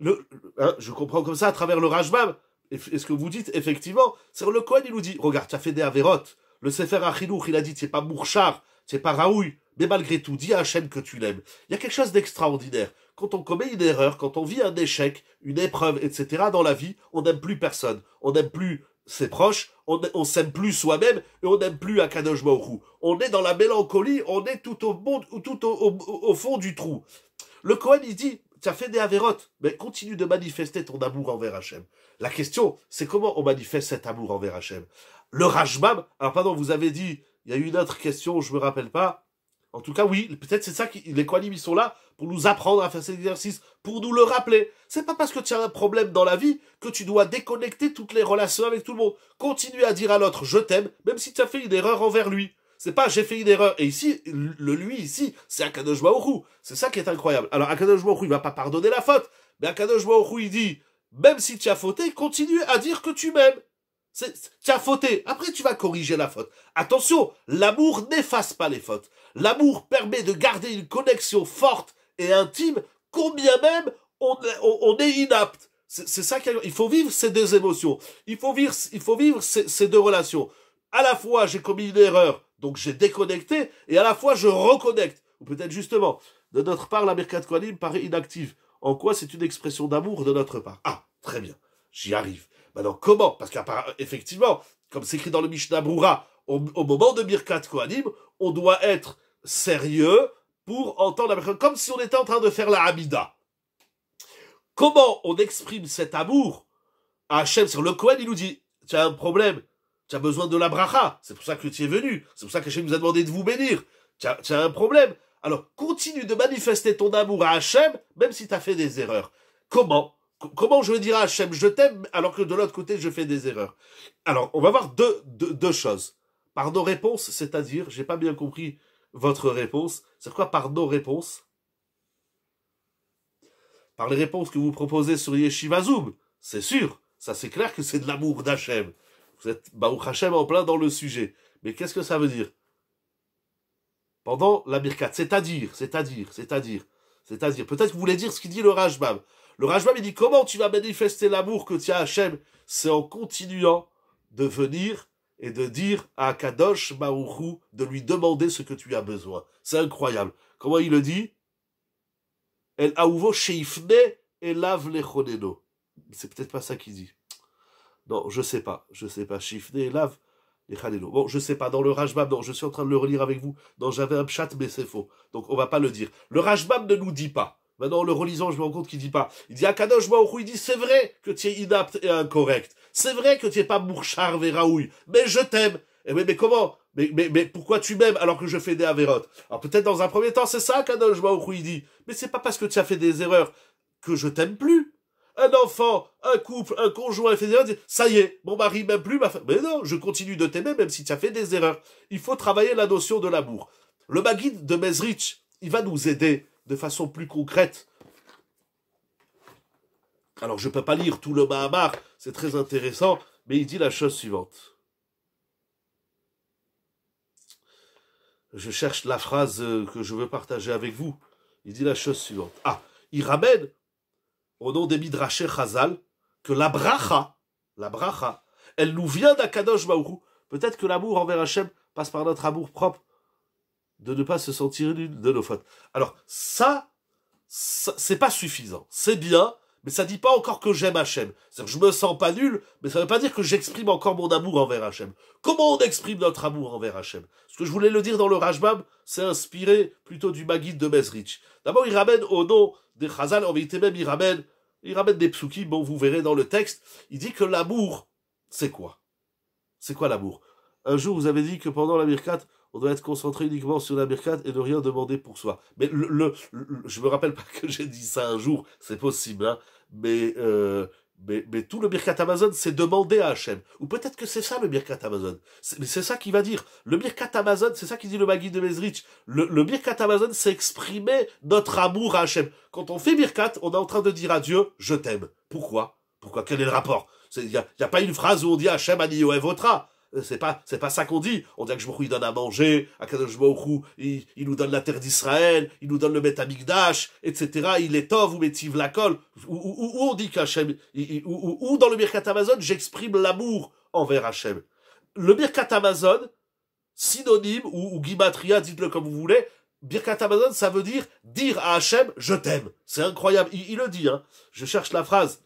le, hein, je comprends comme ça à travers le Rajbab est ce que vous dites, effectivement, c'est le Kohen, il nous dit, regarde, tu as fait des Averot, le Sefer Achidouch, il a dit, c'est pas Mourchar, c'est pas Raoui, mais malgré tout, dis à Hachem que tu l'aimes. Il y a quelque chose d'extraordinaire. Quand on commet une erreur, quand on vit un échec, une épreuve, etc., dans la vie, on n'aime plus personne. On n'aime plus ses proches, on, on s'aime plus soi-même et on n'aime plus Akadosh On est dans la mélancolie, on est tout au, fond du trou. Le Kohen, il dit, tu as fait des avérotes, mais continue de manifester ton amour envers Hachem. La question, c'est comment on manifeste cet amour envers Hachem. Le Rajbam, alors pardon, vous avez dit, il y a eu une autre question, je ne me rappelle pas, en tout cas, oui, peut-être c'est ça qui les qualim, ils sont là pour nous apprendre à faire cet exercice, pour nous le rappeler. C'est pas parce que tu as un problème dans la vie que tu dois déconnecter toutes les relations avec tout le monde. Continue à dire à l'autre je t'aime, même si tu as fait une erreur envers lui. C'est pas j'ai fait une erreur. Et ici, le lui ici, c'est Akadosh Baoru. C'est ça qui est incroyable. Alors Akadosh Baoru, il va pas pardonner la faute. Mais Akadosh Baoru, il dit, même si tu as fauté, continue à dire que tu m'aimes. Tu as fauté. Après, tu vas corriger la faute. Attention, l'amour n'efface pas les fautes. L'amour permet de garder une connexion forte et intime, combien même on, est inapte. C'est ça qu'il faut vivre ces deux émotions. Il faut vivre, il faut vivre ces, deux relations. À la fois, j'ai commis une erreur, donc j'ai déconnecté, et à la fois, je reconnecte. Ou peut-être justement, de notre part, la Mirkat Kohanim paraît inactive. En quoi c'est une expression d'amour de notre part Ah, très bien, j'y arrive. Maintenant, comment Parce qu'effectivement, comme c'est écrit dans le Mishnah Brura, au, moment de Mirkat Kohanim, on doit être sérieux pour entendre comme si on était en train de faire la Hamida. Comment on exprime cet amour à Hachem sur le Kohen Il nous dit, tu as un problème, tu as besoin de la bracha, c'est pour ça que tu es venu, c'est pour ça que Hachem nous a demandé de vous bénir, tu as, un problème. Alors continue de manifester ton amour à Hachem, même si tu as fait des erreurs. Comment Comment je vais dire à Hachem, je t'aime, alors que de l'autre côté, je fais des erreurs Alors, on va voir deux, deux, deux choses. Par nos réponses, c'est-à-dire, j'ai pas bien compris votre réponse. C'est quoi par nos réponses Par les réponses que vous proposez sur Yeshiva c'est sûr, ça c'est clair que c'est de l'amour d'Hachem. Vous êtes Baruch Hachem en plein dans le sujet. Mais qu'est-ce que ça veut dire Pendant la Birkat, c'est-à-dire, c'est-à-dire, c'est-à-dire, c'est-à-dire, peut-être que vous voulez dire ce qu'il dit le Rajbab. Le Rajbam, il dit comment tu vas manifester l'amour que tu as Hachem C'est en continuant de venir et de dire à Kadosh Baruchou de lui demander ce que tu as besoin. C'est incroyable. Comment il le dit El Aouvo et lave C'est peut-être pas ça qu'il dit. Non, je sais pas. Je sais pas. Sheifne et lave les Bon, je sais pas. Dans le Rajbab, je suis en train de le relire avec vous. dans j'avais un chat, mais c'est faux. Donc, on va pas le dire. Le Rajbab ne nous dit pas. Maintenant, en le relisant, je me rends compte qu'il dit pas. Il dit, Kanoj Baruch il dit, c'est vrai que tu es inapte et incorrect. C'est vrai que tu es pas et Veraoui. Mais je t'aime. Et eh mais, comment? Mais, pourquoi tu m'aimes alors que je fais des avérotes Alors peut-être dans un premier temps, c'est ça Kadosh Baruch il dit. Mais c'est pas parce que tu as fait des erreurs que je t'aime plus. Un enfant, un couple, un conjoint fait ça y est, mon mari m'aime plus, ma Mais non, je continue de t'aimer même si tu as fait des erreurs. Il faut travailler la notion de l'amour. Le Maguide de Mesrich, il va nous aider de façon plus concrète. Alors je ne peux pas lire tout le Mahamar, c'est très intéressant, mais il dit la chose suivante. Je cherche la phrase euh, que je veux partager avec vous. Il dit la chose suivante. Ah, il ramène au nom des Midrashé Chazal que la bracha, la bracha, elle nous vient d'Akadosh Baourou. Peut-être que l'amour envers Hachem passe par notre amour propre de ne pas se sentir nul de nos fautes. Alors, ça, c'est pas suffisant. C'est bien, mais ça dit pas encore que j'aime Hachem. C'est-à-dire que je me sens pas nul, mais ça veut pas dire que j'exprime encore mon amour envers Hachem. Comment on exprime notre amour envers Hachem Ce que je voulais le dire dans le Rajbam, c'est inspiré plutôt du Maguide de Mezrich. D'abord, il ramène au nom des Chazal, en vérité même, il ramène, il ramène des psuki, bon, vous verrez dans le texte, il dit que l'amour, c'est quoi C'est quoi l'amour Un jour, vous avez dit que pendant la Mirkat, on doit être concentré uniquement sur la birkat et ne rien demander pour soi. Mais le, je me rappelle pas [laughs] que j'ai dit ça un jour, c'est possible, hein. euh, mais, mais, tout le birkat Amazon, c'est demander à Hachem. Ou peut-être que c'est ça le birkat Amazon. Mais c'est ça qu'il va dire. Le birkat Amazon, c'est ça qu'il dit le Magui de Mesrich. Le, birkat Amazon, c'est exprimer notre amour à Hachem. Quand on fait birkat, on est en train de dire à Dieu, je t'aime. Pourquoi Pourquoi Quel est le rapport Il n'y a, a pas une phrase où on dit Hachem, et votra euh, c'est pas, c'est pas ça qu'on dit. On dit que Baruch il donne à manger, à Kadosh il, il nous donne la terre d'Israël, il nous donne le Betamigdash, etc. Il est tov ou métive la colle. Où, on dit qu'Hachem, Où dans le Birkat Amazon, j'exprime l'amour envers Hachem. Le Birkat Amazon, synonyme ou, ou dites-le comme vous voulez, Birkat Amazon, ça veut dire dire à Hachem, je t'aime. C'est incroyable. Il, il, le dit, hein. Je cherche la phrase.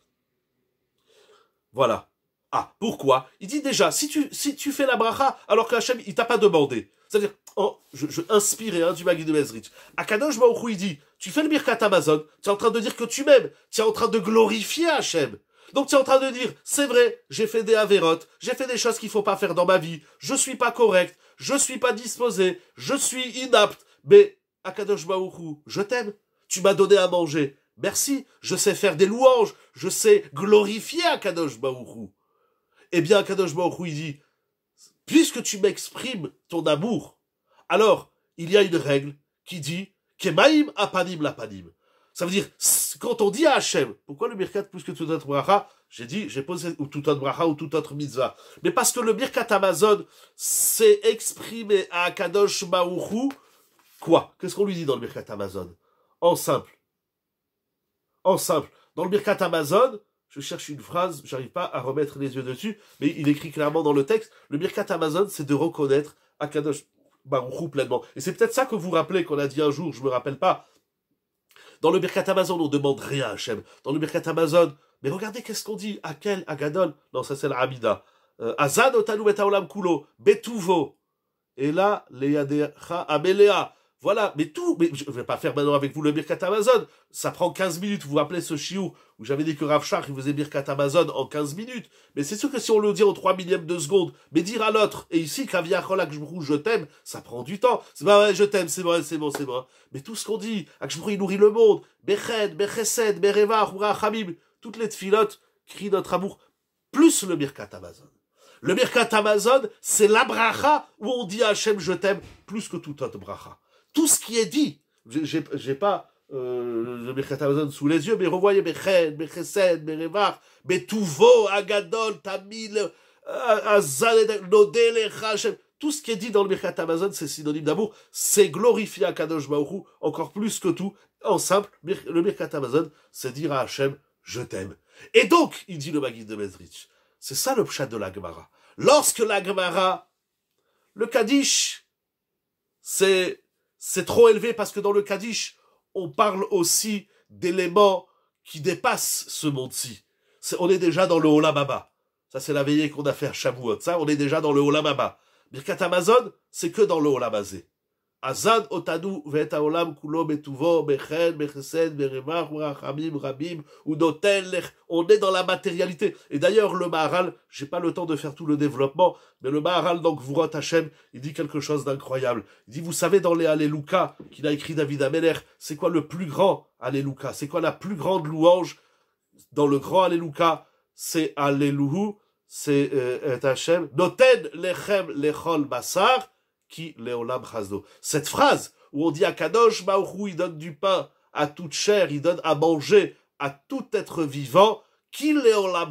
Voilà. Ah, pourquoi Il dit déjà, si tu, si tu fais la bracha alors que Hachem, il t'a pas demandé. C'est-à-dire, oh, je, je inspire hein, du Magui de Mezrich. Akadosh Baruch il dit, tu fais le Birkat Amazon, tu es en train de dire que tu m'aimes, tu es en train de glorifier Hachem. Donc tu es en train de dire, c'est vrai, j'ai fait des avérotes, j'ai fait des choses qu'il faut pas faire dans ma vie, je suis pas correct, je suis pas disposé, je suis inapte, mais Akadosh Baruch je t'aime, tu m'as donné à manger, merci, je sais faire des louanges, je sais glorifier Akadosh Baruch eh bien, Kadosh Baruch il dit, puisque tu m'exprimes ton amour, alors il y a une règle qui dit Kemaim apanim lapanim. Ça veut dire, quand on dit à Hachem, pourquoi le birkat plus que tout autre bracha J'ai dit, j'ai posé ou tout autre bracha ou tout autre mitzvah. Mais parce que le birkat Amazon s'est exprimé à Kadosh Maourou, quoi Qu'est-ce qu'on lui dit dans le birkat Amazon En simple. En simple. Dans le birkat Amazon, je cherche une phrase, j'arrive pas à remettre les yeux dessus, mais il écrit clairement dans le texte, le Mirkat Amazon, c'est de reconnaître Akadosh Baruchou pleinement. Et c'est peut-être ça que vous rappelez qu'on a dit un jour, je me rappelle pas. Dans le Birkat Amazon, on demande rien à Hachem. Dans le Birkat Amazon, mais regardez qu'est-ce qu'on dit, à quel, Non, ça c'est l'Amida. Euh, Azad Otanou, et kulo, betuvo. Et là, leyadecha amelea. Voilà, mais tout, mais je vais pas faire maintenant avec vous le Birkat Amazon, ça prend 15 minutes, vous vous rappelez ce chiou où j'avais dit que Rav qui il faisait Birkat Amazon en 15 minutes, mais c'est sûr que si on le dit en 3 millièmes de seconde, mais dire à l'autre, et ici, Kaviar je t'aime, ça prend du temps, c'est bah je t'aime, c'est bon, c'est bon, c'est bon, mais tout ce qu'on dit, Akjmrou, il nourrit le monde, Beched, Bechesed, Hura, toutes les tfilotes crient notre amour, plus le Birkat Amazon. Le Birkat Amazon, c'est la bracha où on dit à Hachem, je t'aime, plus que toute autre bracha tout ce qui est dit. J'ai pas euh, le le Amazon sous les yeux, mais revoyez Beched, Bechesed, Berevar, Betouvo, Agadol, Tamil, euh, Azaled, nodel Hachem. Tout ce qui est dit dans le Birkat Amazon, c'est synonyme d'amour. C'est glorifier à Kadosh encore plus que tout. En simple, le Birkat Amazon, c'est dire à Hachem, je t'aime. Et donc, il dit le Maguid de Mezrich. C'est ça le pchat de la Gemara. Lorsque la Gemara, le Kadish, c'est c'est trop élevé parce que dans le Kaddish, on parle aussi d'éléments qui dépassent ce monde-ci. On est déjà dans le Olamaba. Ça, c'est la veillée qu'on a fait à Shavuot. Ça, on est déjà dans le Olamaba. Mirkat Amazon, c'est que dans le Olamazé. Azad rabim, on est dans la matérialité. Et d'ailleurs, le Maharal, j'ai pas le temps de faire tout le développement, mais le Maharal, donc, Vurot Hashem, il dit quelque chose d'incroyable. Il dit, vous savez, dans les Alléluia qu'il a écrit David Ameller, c'est quoi le plus grand Alléluia? C'est quoi la plus grande louange dans le grand Alléluia? C'est Alléluhu, c'est euh, euh, Hashem. Noten lechem lechol basar, ki Cette phrase où on dit à Kadosh Ma'orou il donne du pain à toute chair, il donne à manger à tout être vivant, qui leolam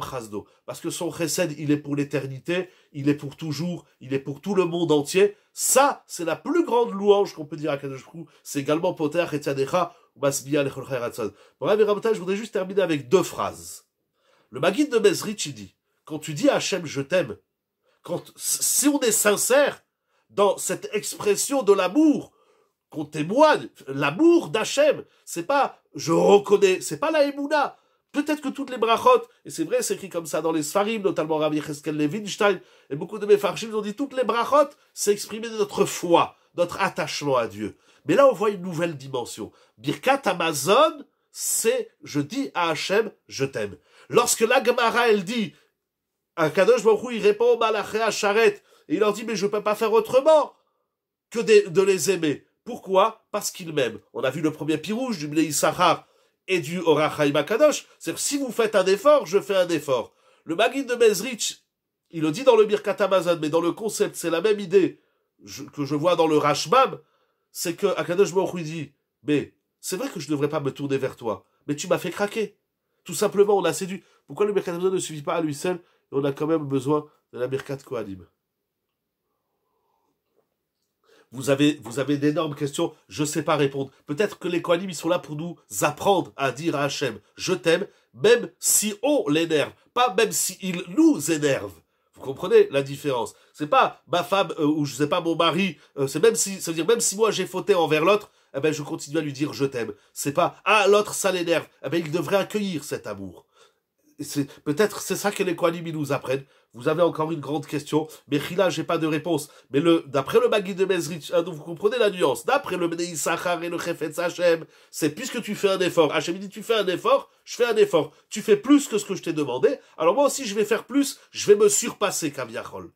Parce que son chesed, il est pour l'éternité, il est pour toujours, il est pour tout le monde entier. Ça, c'est la plus grande louange qu'on peut dire à Kadosh C'est également Poter et basbiyal Bon, je voudrais juste terminer avec deux phrases. Le Maguide de Mesrich, il dit, quand tu dis à Hachem, je t'aime, quand, si on est sincère, dans cette expression de l'amour qu'on témoigne, l'amour d'Hachem, c'est pas je reconnais, c'est pas la Emouna. Peut-être que toutes les brachot, et c'est vrai, c'est écrit comme ça dans les Sfarim, notamment Rabbi Cheskel Levinstein, et beaucoup de mes farchim ont dit toutes les brachot, c'est exprimer notre foi, notre attachement à Dieu. Mais là, on voit une nouvelle dimension. Birkat Amazon, c'est je dis à Hachem, je t'aime. Lorsque la Gemara, elle dit, un Kadosh Baruch il répond au Malaché à Charette, et il leur dit, mais je ne peux pas faire autrement que de, les aimer. Pourquoi Parce qu'ils m'aiment. On a vu le premier pirouge du Bnei Sahar et du Orachaim Akadosh. C'est-à-dire, si vous faites un effort, je fais un effort. Le Magin de Mezrich, il le dit dans le Mirkat Amazon, mais dans le concept, c'est la même idée que je vois dans le Rashbam, c'est que Akadosh Baruch dit, mais c'est vrai que je ne devrais pas me tourner vers toi, mais tu m'as fait craquer. Tout simplement, on a séduit. Pourquoi le Mirkat ne suffit pas à lui seul On a quand même besoin de la Mirkat Kohanim. Vous avez, vous avez d'énormes questions, je ne sais pas répondre. Peut-être que les Kohanim, ils sont là pour nous apprendre à dire à Hachem, je t'aime, même si on l'énerve, pas même si il nous énerve. Vous comprenez la différence C'est pas ma femme euh, ou je sais pas mon mari, euh, c'est même si, ça veut dire même si moi j'ai fauté envers l'autre, eh ben je continue à lui dire je t'aime. C'est pas, ah l'autre ça l'énerve, mais eh ben, il devrait accueillir cet amour. Peut-être c'est ça que les Kohanim, nous apprennent. Vous avez encore une grande question. Mais je j'ai pas de réponse. Mais le, d'après le Magui de Mezrich, hein, vous comprenez la nuance. D'après le Bnei Sachar et le Chefetz Hachem, c'est puisque tu fais un effort. Hachem dit, tu fais un effort, je fais un effort. Tu fais plus que ce que je t'ai demandé. Alors moi aussi, je vais faire plus. Je vais me surpasser, Kaviachol.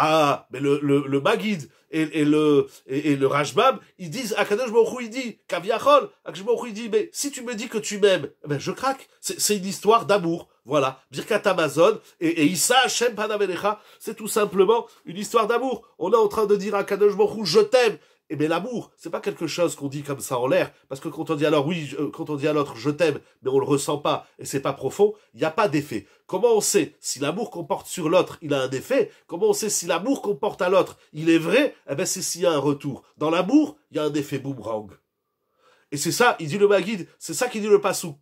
Ah, mais le, le, le Magid et, et, le, et, le Rajbab, ils disent, Akadosh Baruch il dit, Kaviachol, Akadosh il dit, mais si tu me dis que tu m'aimes, eh ben je craque. C'est c'est une histoire d'amour. Voilà. Birkat Amazon et, et Issa Hashem Panamelecha, c'est tout simplement une histoire d'amour. On est en train de dire à Kadosh je t'aime. Et eh bien, l'amour, c'est pas quelque chose qu'on dit comme ça en l'air, parce que quand on dit alors oui, euh, quand on dit à l'autre je t'aime, mais on le ressent pas et c'est pas profond, il n'y a pas d'effet. Comment on sait si l'amour qu'on porte sur l'autre, il a un effet Comment on sait si l'amour qu'on porte à l'autre, il est vrai Eh bien, c'est s'il y a un retour. Dans l'amour, il y a un effet boomerang. Et c'est ça, il dit le Maguide, c'est ça qui dit le Passou.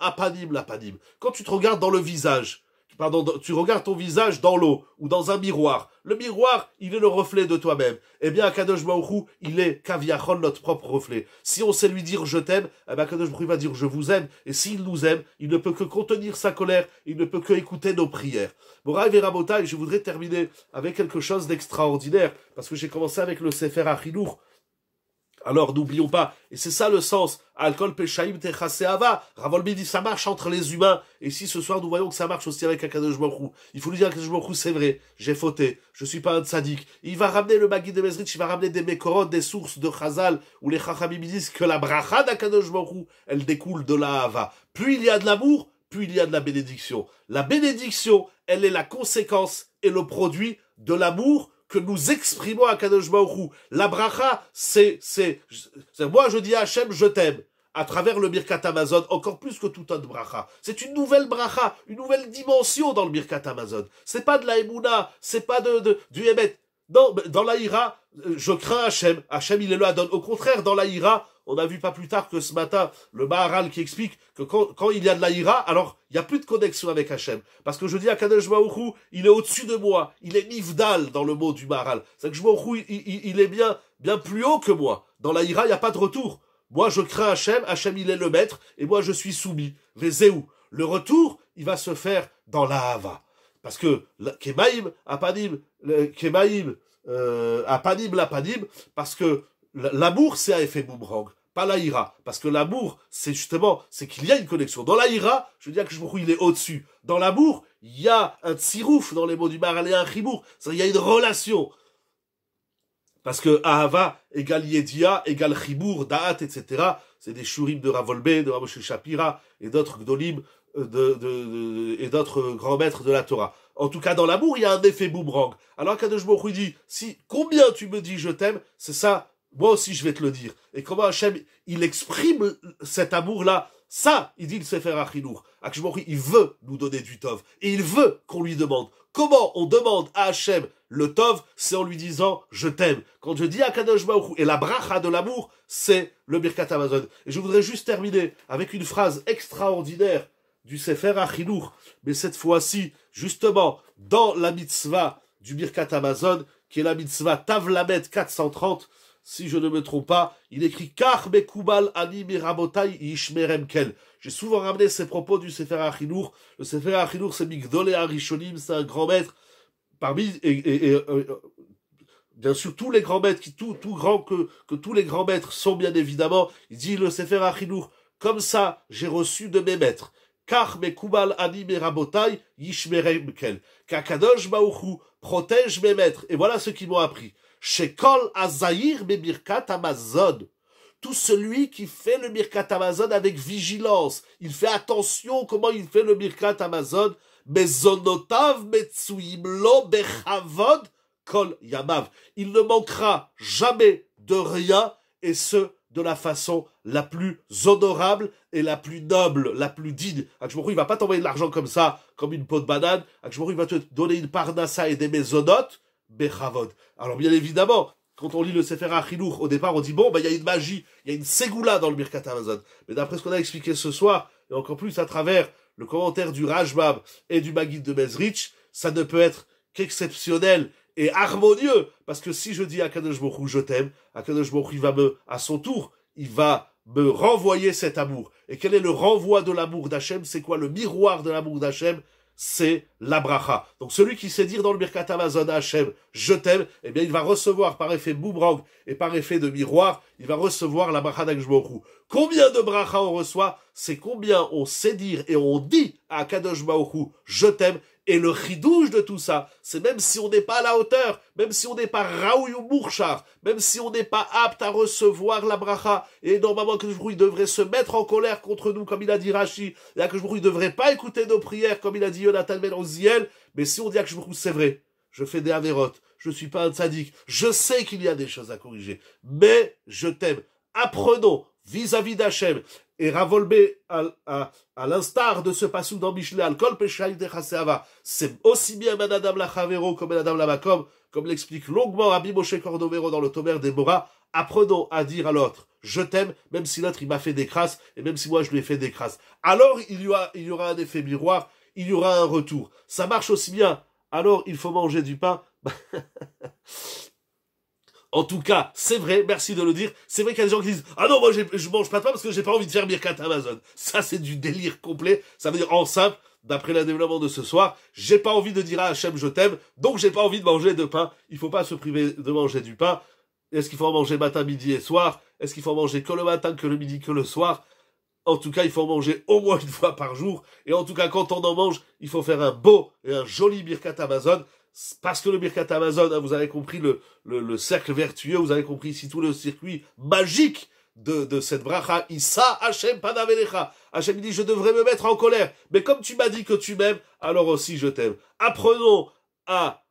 apanim l'apanim. Quand tu te regardes dans le visage, pardon, tu regardes ton visage dans l'eau ou dans un miroir. Le miroir, il est le reflet de toi-même. Eh bien, Kadosh Baruch il est Kaviachon, notre propre reflet. Si on sait lui dire je t'aime, eh bien, Kadosh va dire je vous aime. Et s'il nous aime, il ne peut que contenir sa colère, il ne peut que écouter nos prières. Moraï et je voudrais terminer avec quelque chose d'extraordinaire, parce que j'ai commencé avec le Sefer Achinour, alors n'oublions pas, et c'est ça le sens, Alcool Peshaim Techaseava, Ravolmi dit ça marche entre les humains, et si ce soir nous voyons que ça marche aussi avec Akadosh il faut lui dire Akadosh c'est vrai, j'ai fauté, je suis pas un sadique. Il va ramener le magi de Mesrich, il va ramener des Mekorot, des sources de Chazal, où les Chachamim disent que la bracha d'Akadosh elle découle de la Hava. Plus il y a de l'amour, plus il y a de la bénédiction. La bénédiction, elle est la conséquence et le produit de l'amour que nous exprimons à Kadosh Baruch La bracha, c'est, c'est, moi je dis à Hachem, je t'aime. À travers le Mirkat Amazon, encore plus que tout autre bracha. C'est une nouvelle bracha, une nouvelle dimension dans le Mirkat Amazon. C'est pas de la Emouna, c'est pas de, du Emet. Dans, dans l'Aïra, euh, je crains Hachem. Hachem, il est le Adon. Au contraire, dans l'Aïra, on a vu pas plus tard que ce matin le Maharal qui explique que quand, quand il y a de l'Aïra, alors il n'y a plus de connexion avec Hachem. Parce que je dis à Kadesh maourou il est au-dessus de moi. Il est Nivdal dans le mot du Maharal. C'est que je il, il, il, est bien, bien plus haut que moi. Dans l'Aïra, il n'y a pas de retour. Moi, je crains Hachem. Hachem, il est le maître. Et moi, je suis soumis. Les Le retour, il va se faire dans la Hava. Parce que Kemaim, euh, parce que l'amour, c'est à effet boomerang, pas l'Aïra. Parce que l'amour, c'est justement, c'est qu'il y a une connexion. Dans l'Aïra, je veux dire que je il est au-dessus. Dans l'amour, il y a un tsirouf dans les mots du Maral et un chibour. Il y a une relation. Parce que Ahava égale Yedia égale Chibour, Da'at, etc. C'est des shurim de Ravolbe, de Ramoshe Shapira et d'autres gdolim euh, de, et d'autres grands maîtres de la Torah. En tout cas, dans l'amour, il y a un effet boomerang. Alors Kadosh Baruch dit, si, combien tu me dis je t'aime, c'est ça, moi aussi je vais te le dire. Et comment Hachem, il exprime cet amour-là, ça, il dit le Sefer Achinour. Akshmori, il veut nous donner du Tov. Et il veut qu'on lui demande. Comment on demande à Hachem le Tov, c'est en lui disant je t'aime. Quand je dis à et la bracha de l'amour, c'est le Birkat Amazon. Et je voudrais juste terminer avec une phrase extraordinaire du Sefer Achinour, mais cette fois-ci, justement, dans la mitzvah du Birkat Amazon, qui est la mitzvah Tavlamet 430, si je ne me trompe pas, il écrit Kar beKubal Ani Mirabotai Ishmeremkel. J'ai souvent ramené ces propos du Sefer Achinour. Le Sefer Achinour, c'est Migdolé Arishonim, c'est un grand maître. Parmi, et, euh, euh, bien sûr, tous les grands maîtres, qui, tout, tout grand que, que tous les grands maîtres sont bien évidemment, il dit le Sefer Achinour, comme ça, j'ai reçu de mes maîtres. Car Mekubal Anime yishmerem Yishmeremkel. Kakadosh maouchou, protège mes maîtres. Et voilà ce qu'ils m'ont appris. Shekol Azaïr birkat Amazon. Tout celui qui fait le Birkat Amazon avec vigilance, il fait attention comment il fait le Birkat Amazon, Mezonotav lo Bechavod Kol Yamav. Il ne manquera jamais de rien, et ce, de la façon la plus honorable et la plus noble, la plus digne. Akshmourou, il va pas t'envoyer de l'argent comme ça, comme une peau de banane. Akshmourou, il va te donner une parnassa et des mesonotes. bechavod. Alors, bien évidemment, quand on lit le Sefer Achilour, au départ, on dit, bon, ben, il y a une magie, il y a une ségoula dans le Birkat Amazon. Mais d'après ce qu'on a expliqué ce soir, et encore plus à travers le commentaire du Rajbab et du Maguid de Mezrich, ça ne peut être qu'exceptionnel et harmonieux. Parce que si je dis à Kadosh je t'aime, à il va me, à son tour, il va me renvoyer cet amour. Et quel est le renvoi de l'amour d'Hachem C'est quoi le miroir de l'amour d'Hachem C'est la bracha. Donc celui qui sait dire dans le Birkat Amazon à je t'aime, eh bien il va recevoir par effet boomerang et par effet de miroir, il va recevoir la bracha Combien de bracha on reçoit C'est combien on sait dire et on dit à Kadosh je t'aime, et le ridouche de tout ça, c'est même si on n'est pas à la hauteur, même si on n'est pas Raoui ou Mourchar, même si on n'est pas apte à recevoir la bracha, et normalement que devrait se mettre en colère contre nous, comme il a dit Rachi, et que je ne devrait pas écouter nos prières, comme il a dit Jonathan Ben mais si on dit que c'est vrai, je fais des avérotes, je suis pas un sadique, je sais qu'il y a des choses à corriger, mais je t'aime. Apprenons, vis-à-vis d'Hachem, et ravolbé à, l'instar de ce passou dans Michelet, c'est aussi bien Madame ben la comme Madame ben la comme l'explique longuement Rabbi Cordovero dans le Tomer des Mora, apprenons à dire à l'autre, je t'aime, même si l'autre il m'a fait des crasses, et même si moi je lui ai fait des crasses. Alors il y il y aura un effet miroir, il y aura un retour. Ça marche aussi bien. Alors il faut manger du pain. [laughs] En tout cas, c'est vrai, merci de le dire, c'est vrai qu'il y a des gens qui disent « Ah non, moi je mange pas de pain parce que j'ai pas envie de faire Birkat Amazon ». Ça, c'est du délire complet. Ça veut dire, en simple, d'après le développement de ce soir, j'ai pas envie de dire à HM je t'aime », donc j'ai pas envie de manger de pain. Il faut pas se priver de manger du pain. Est-ce qu'il faut en manger matin, midi et soir Est-ce qu'il faut en manger que le matin, que le midi, que le soir en tout cas, il faut en manger au moins une fois par jour. Et en tout cas, quand on en mange, il faut faire un beau et un joli birkat Amazon parce que le Birkat Amazon, hein, vous avez compris le, le, cercle vertueux, vous avez compris ici tout le circuit magique de, cette bracha. Issa Hachem Panavelecha. Hachem dit, je devrais me mettre en colère. Mais comme tu m'as dit que tu m'aimes, alors aussi je t'aime. Apprenons à,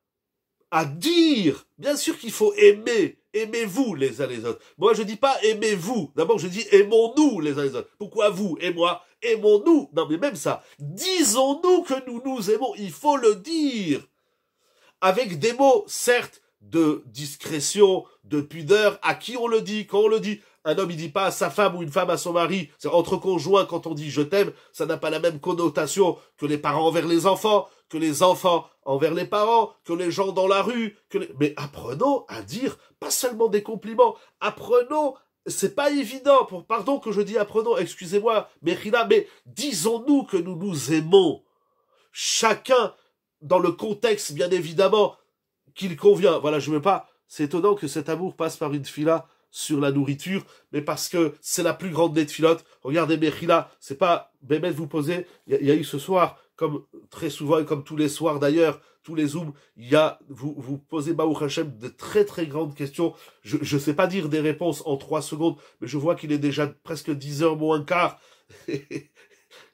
à dire. Bien sûr qu'il faut aimer. Aimez-vous les uns les autres. Moi, je ne dis pas aimez-vous. D'abord, je dis aimons-nous les uns les autres. Pourquoi vous et moi Aimons-nous. Non, mais même ça. Disons-nous que nous nous aimons. Il faut le dire avec des mots, certes, de discrétion, de pudeur, à qui on le dit, quand on le dit. Un homme, il dit pas à sa femme ou une femme à son mari. C'est entre conjoints, quand on dit je t'aime, ça n'a pas la même connotation que les parents envers les enfants, que les enfants envers les parents, que les gens dans la rue, mais apprenons à dire pas seulement des compliments, apprenons c'est pas évident, pour, pardon que je dis apprenons, excusez-moi, Merina, mais disons-nous que nous nous aimons. Chacun, dans le contexte, bien évidemment, qu'il convient. Voilà, je ne veux pas. C'est étonnant que cet amour passe par une fila sur la nourriture, mais parce que c'est la plus grande des filote, Regardez filas, c'est pas Bémet vous posez. Il y, a eu ce soir, comme très souvent et comme tous les soirs d'ailleurs, tous les zooms, il y a vous vous posez Baruch Hachem de très très grandes questions. Je ne sais pas dire des réponses en trois secondes, mais je vois qu'il est déjà presque dix heures moins quart. [laughs]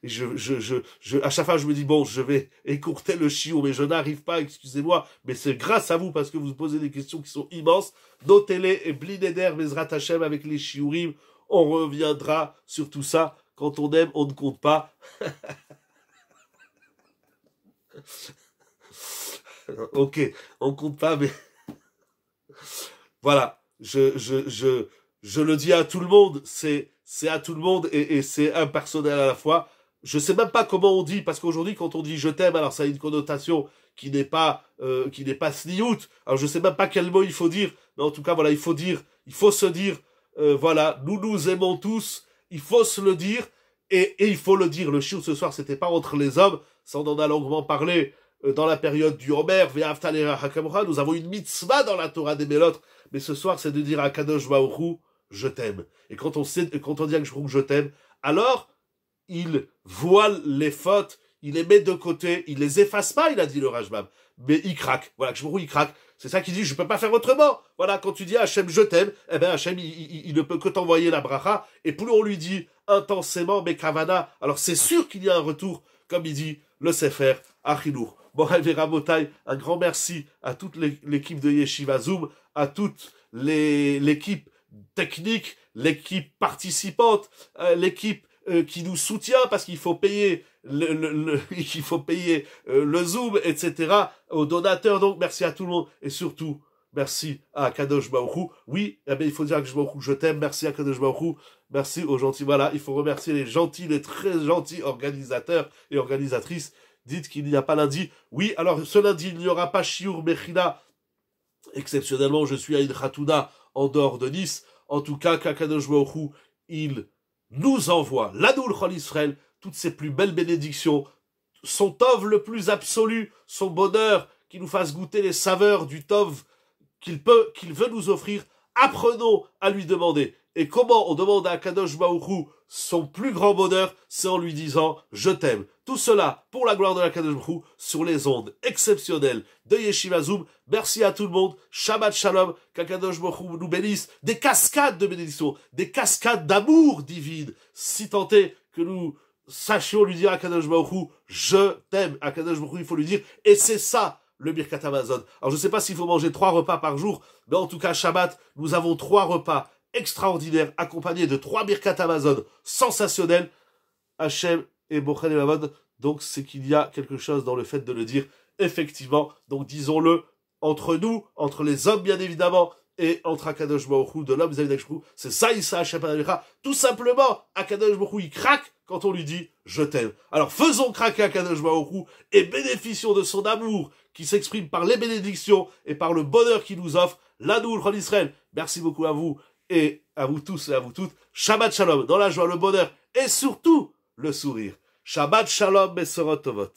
je, je, je, je, à chaque fois, je me dis, bon, je vais écourter le chiot, mais je n'arrive pas, excusez-moi, mais c'est grâce à vous, parce que vous posez des questions qui sont immenses. Notez-les et Blineder, mes ratachem avec les chiourim. On reviendra sur tout ça. Quand on aime, on ne compte pas. [laughs] ok, on compte pas, mais voilà. Je, je, je, le dis à tout le monde. C'est, c'est à tout le monde et c'est impersonnel à la fois je sais même pas comment on dit, parce qu'aujourd'hui, quand on dit je t'aime, alors ça a une connotation qui n'est pas, euh, qui n'est pas sniout. Alors je sais même pas quel mot il faut dire, mais en tout cas, voilà, il faut dire, il faut se dire, euh, voilà, nous nous aimons tous, il faut se le dire, et, il faut le dire. Le chiot ce soir, c'était pas entre les hommes, ça on en a longuement parlé euh, dans la période du Homer, nous avons une mitzvah dans la Torah des Mélotes, mais ce soir, c'est de dire à Kadosh je t'aime. Et quand on sait, quand on dit à je t'aime, alors, il voile les fautes, il les met de côté, il les efface pas, il a dit le Rajbam. Mais il craque. Voilà, Kshmourou, il craque. C'est ça qu'il dit, je ne peux pas faire autrement. Voilà, quand tu dis à Hachem, je t'aime, eh bien Hachem, il, ne peut que t'envoyer la bracha. Et plus on lui dit intensément, mais Kavana, alors c'est sûr qu'il y a un retour, comme il dit le Sefer Achilour. Bon, Ramotay, un grand merci à toute l'équipe de Yeshiva Zoom, à toute l'équipe technique, l'équipe participante, euh, l'équipe euh, qui nous soutient parce qu'il faut payer le, [laughs] il faut payer euh, le Zoom, etc. Aux donateurs, donc merci à tout le monde et surtout merci à Kadosh Oui, eh ben, il faut dire que je, je t'aime. Merci à Kadosh Merci aux gentils. Voilà, il faut remercier les gentils, les très gentils organisateurs et organisatrices. Dites qu'il n'y a pas lundi. Oui, alors ce lundi, il n'y aura pas Shiur Mechina, Exceptionnellement, je suis à Ilhatuna, en dehors de Nice. En tout cas, Kadosh il nous envoie, Ladul Chol Israël, toutes ses plus belles bénédictions, son Tov le plus absolu, son bonheur, qui nous fasse goûter les saveurs du Tov qu'il peut, qu'il veut nous offrir. Apprenons à lui demander. Et comment on demande à Kadosh Baouchou son plus grand bonheur C'est en lui disant « Je t'aime ». Tout cela pour la gloire de la Kadosh sur les ondes exceptionnelles de Yeshiva Zoom. Merci à tout le monde. Shabbat Shalom. Qu'Akadosh Baouchou nous bénisse. Des cascades de bénédictions, des cascades d'amour divine. Si tant est que nous sachions lui dire à Kadosh Baouchou « Je t'aime ». À Kadosh il faut lui dire « Et c'est ça » le Birkat Amazon. Alors je ne sais pas s'il faut manger trois repas par jour, mais en tout cas Shabbat, nous avons trois repas extraordinaire, accompagné de trois Birkat Amazon sensationnels, Hachem et Bochen et Donc, c'est qu'il y a quelque chose dans le fait de le dire, effectivement. Donc, disons-le entre nous, entre les hommes, bien évidemment, et entre Akadosh Baruch de l'homme vis à C'est ça, Issa Tout simplement, Akadosh Baruch il craque quand on lui dit « je t'aime ». Alors, faisons craquer Akadosh Baruch et bénéficions de son amour qui s'exprime par les bénédictions et par le bonheur qu'il nous offre. le en Israël. Merci beaucoup à vous et à vous tous et à vous toutes, Shabbat Shalom, dans la joie, le bonheur et surtout le sourire. Shabbat Shalom, et Tovot.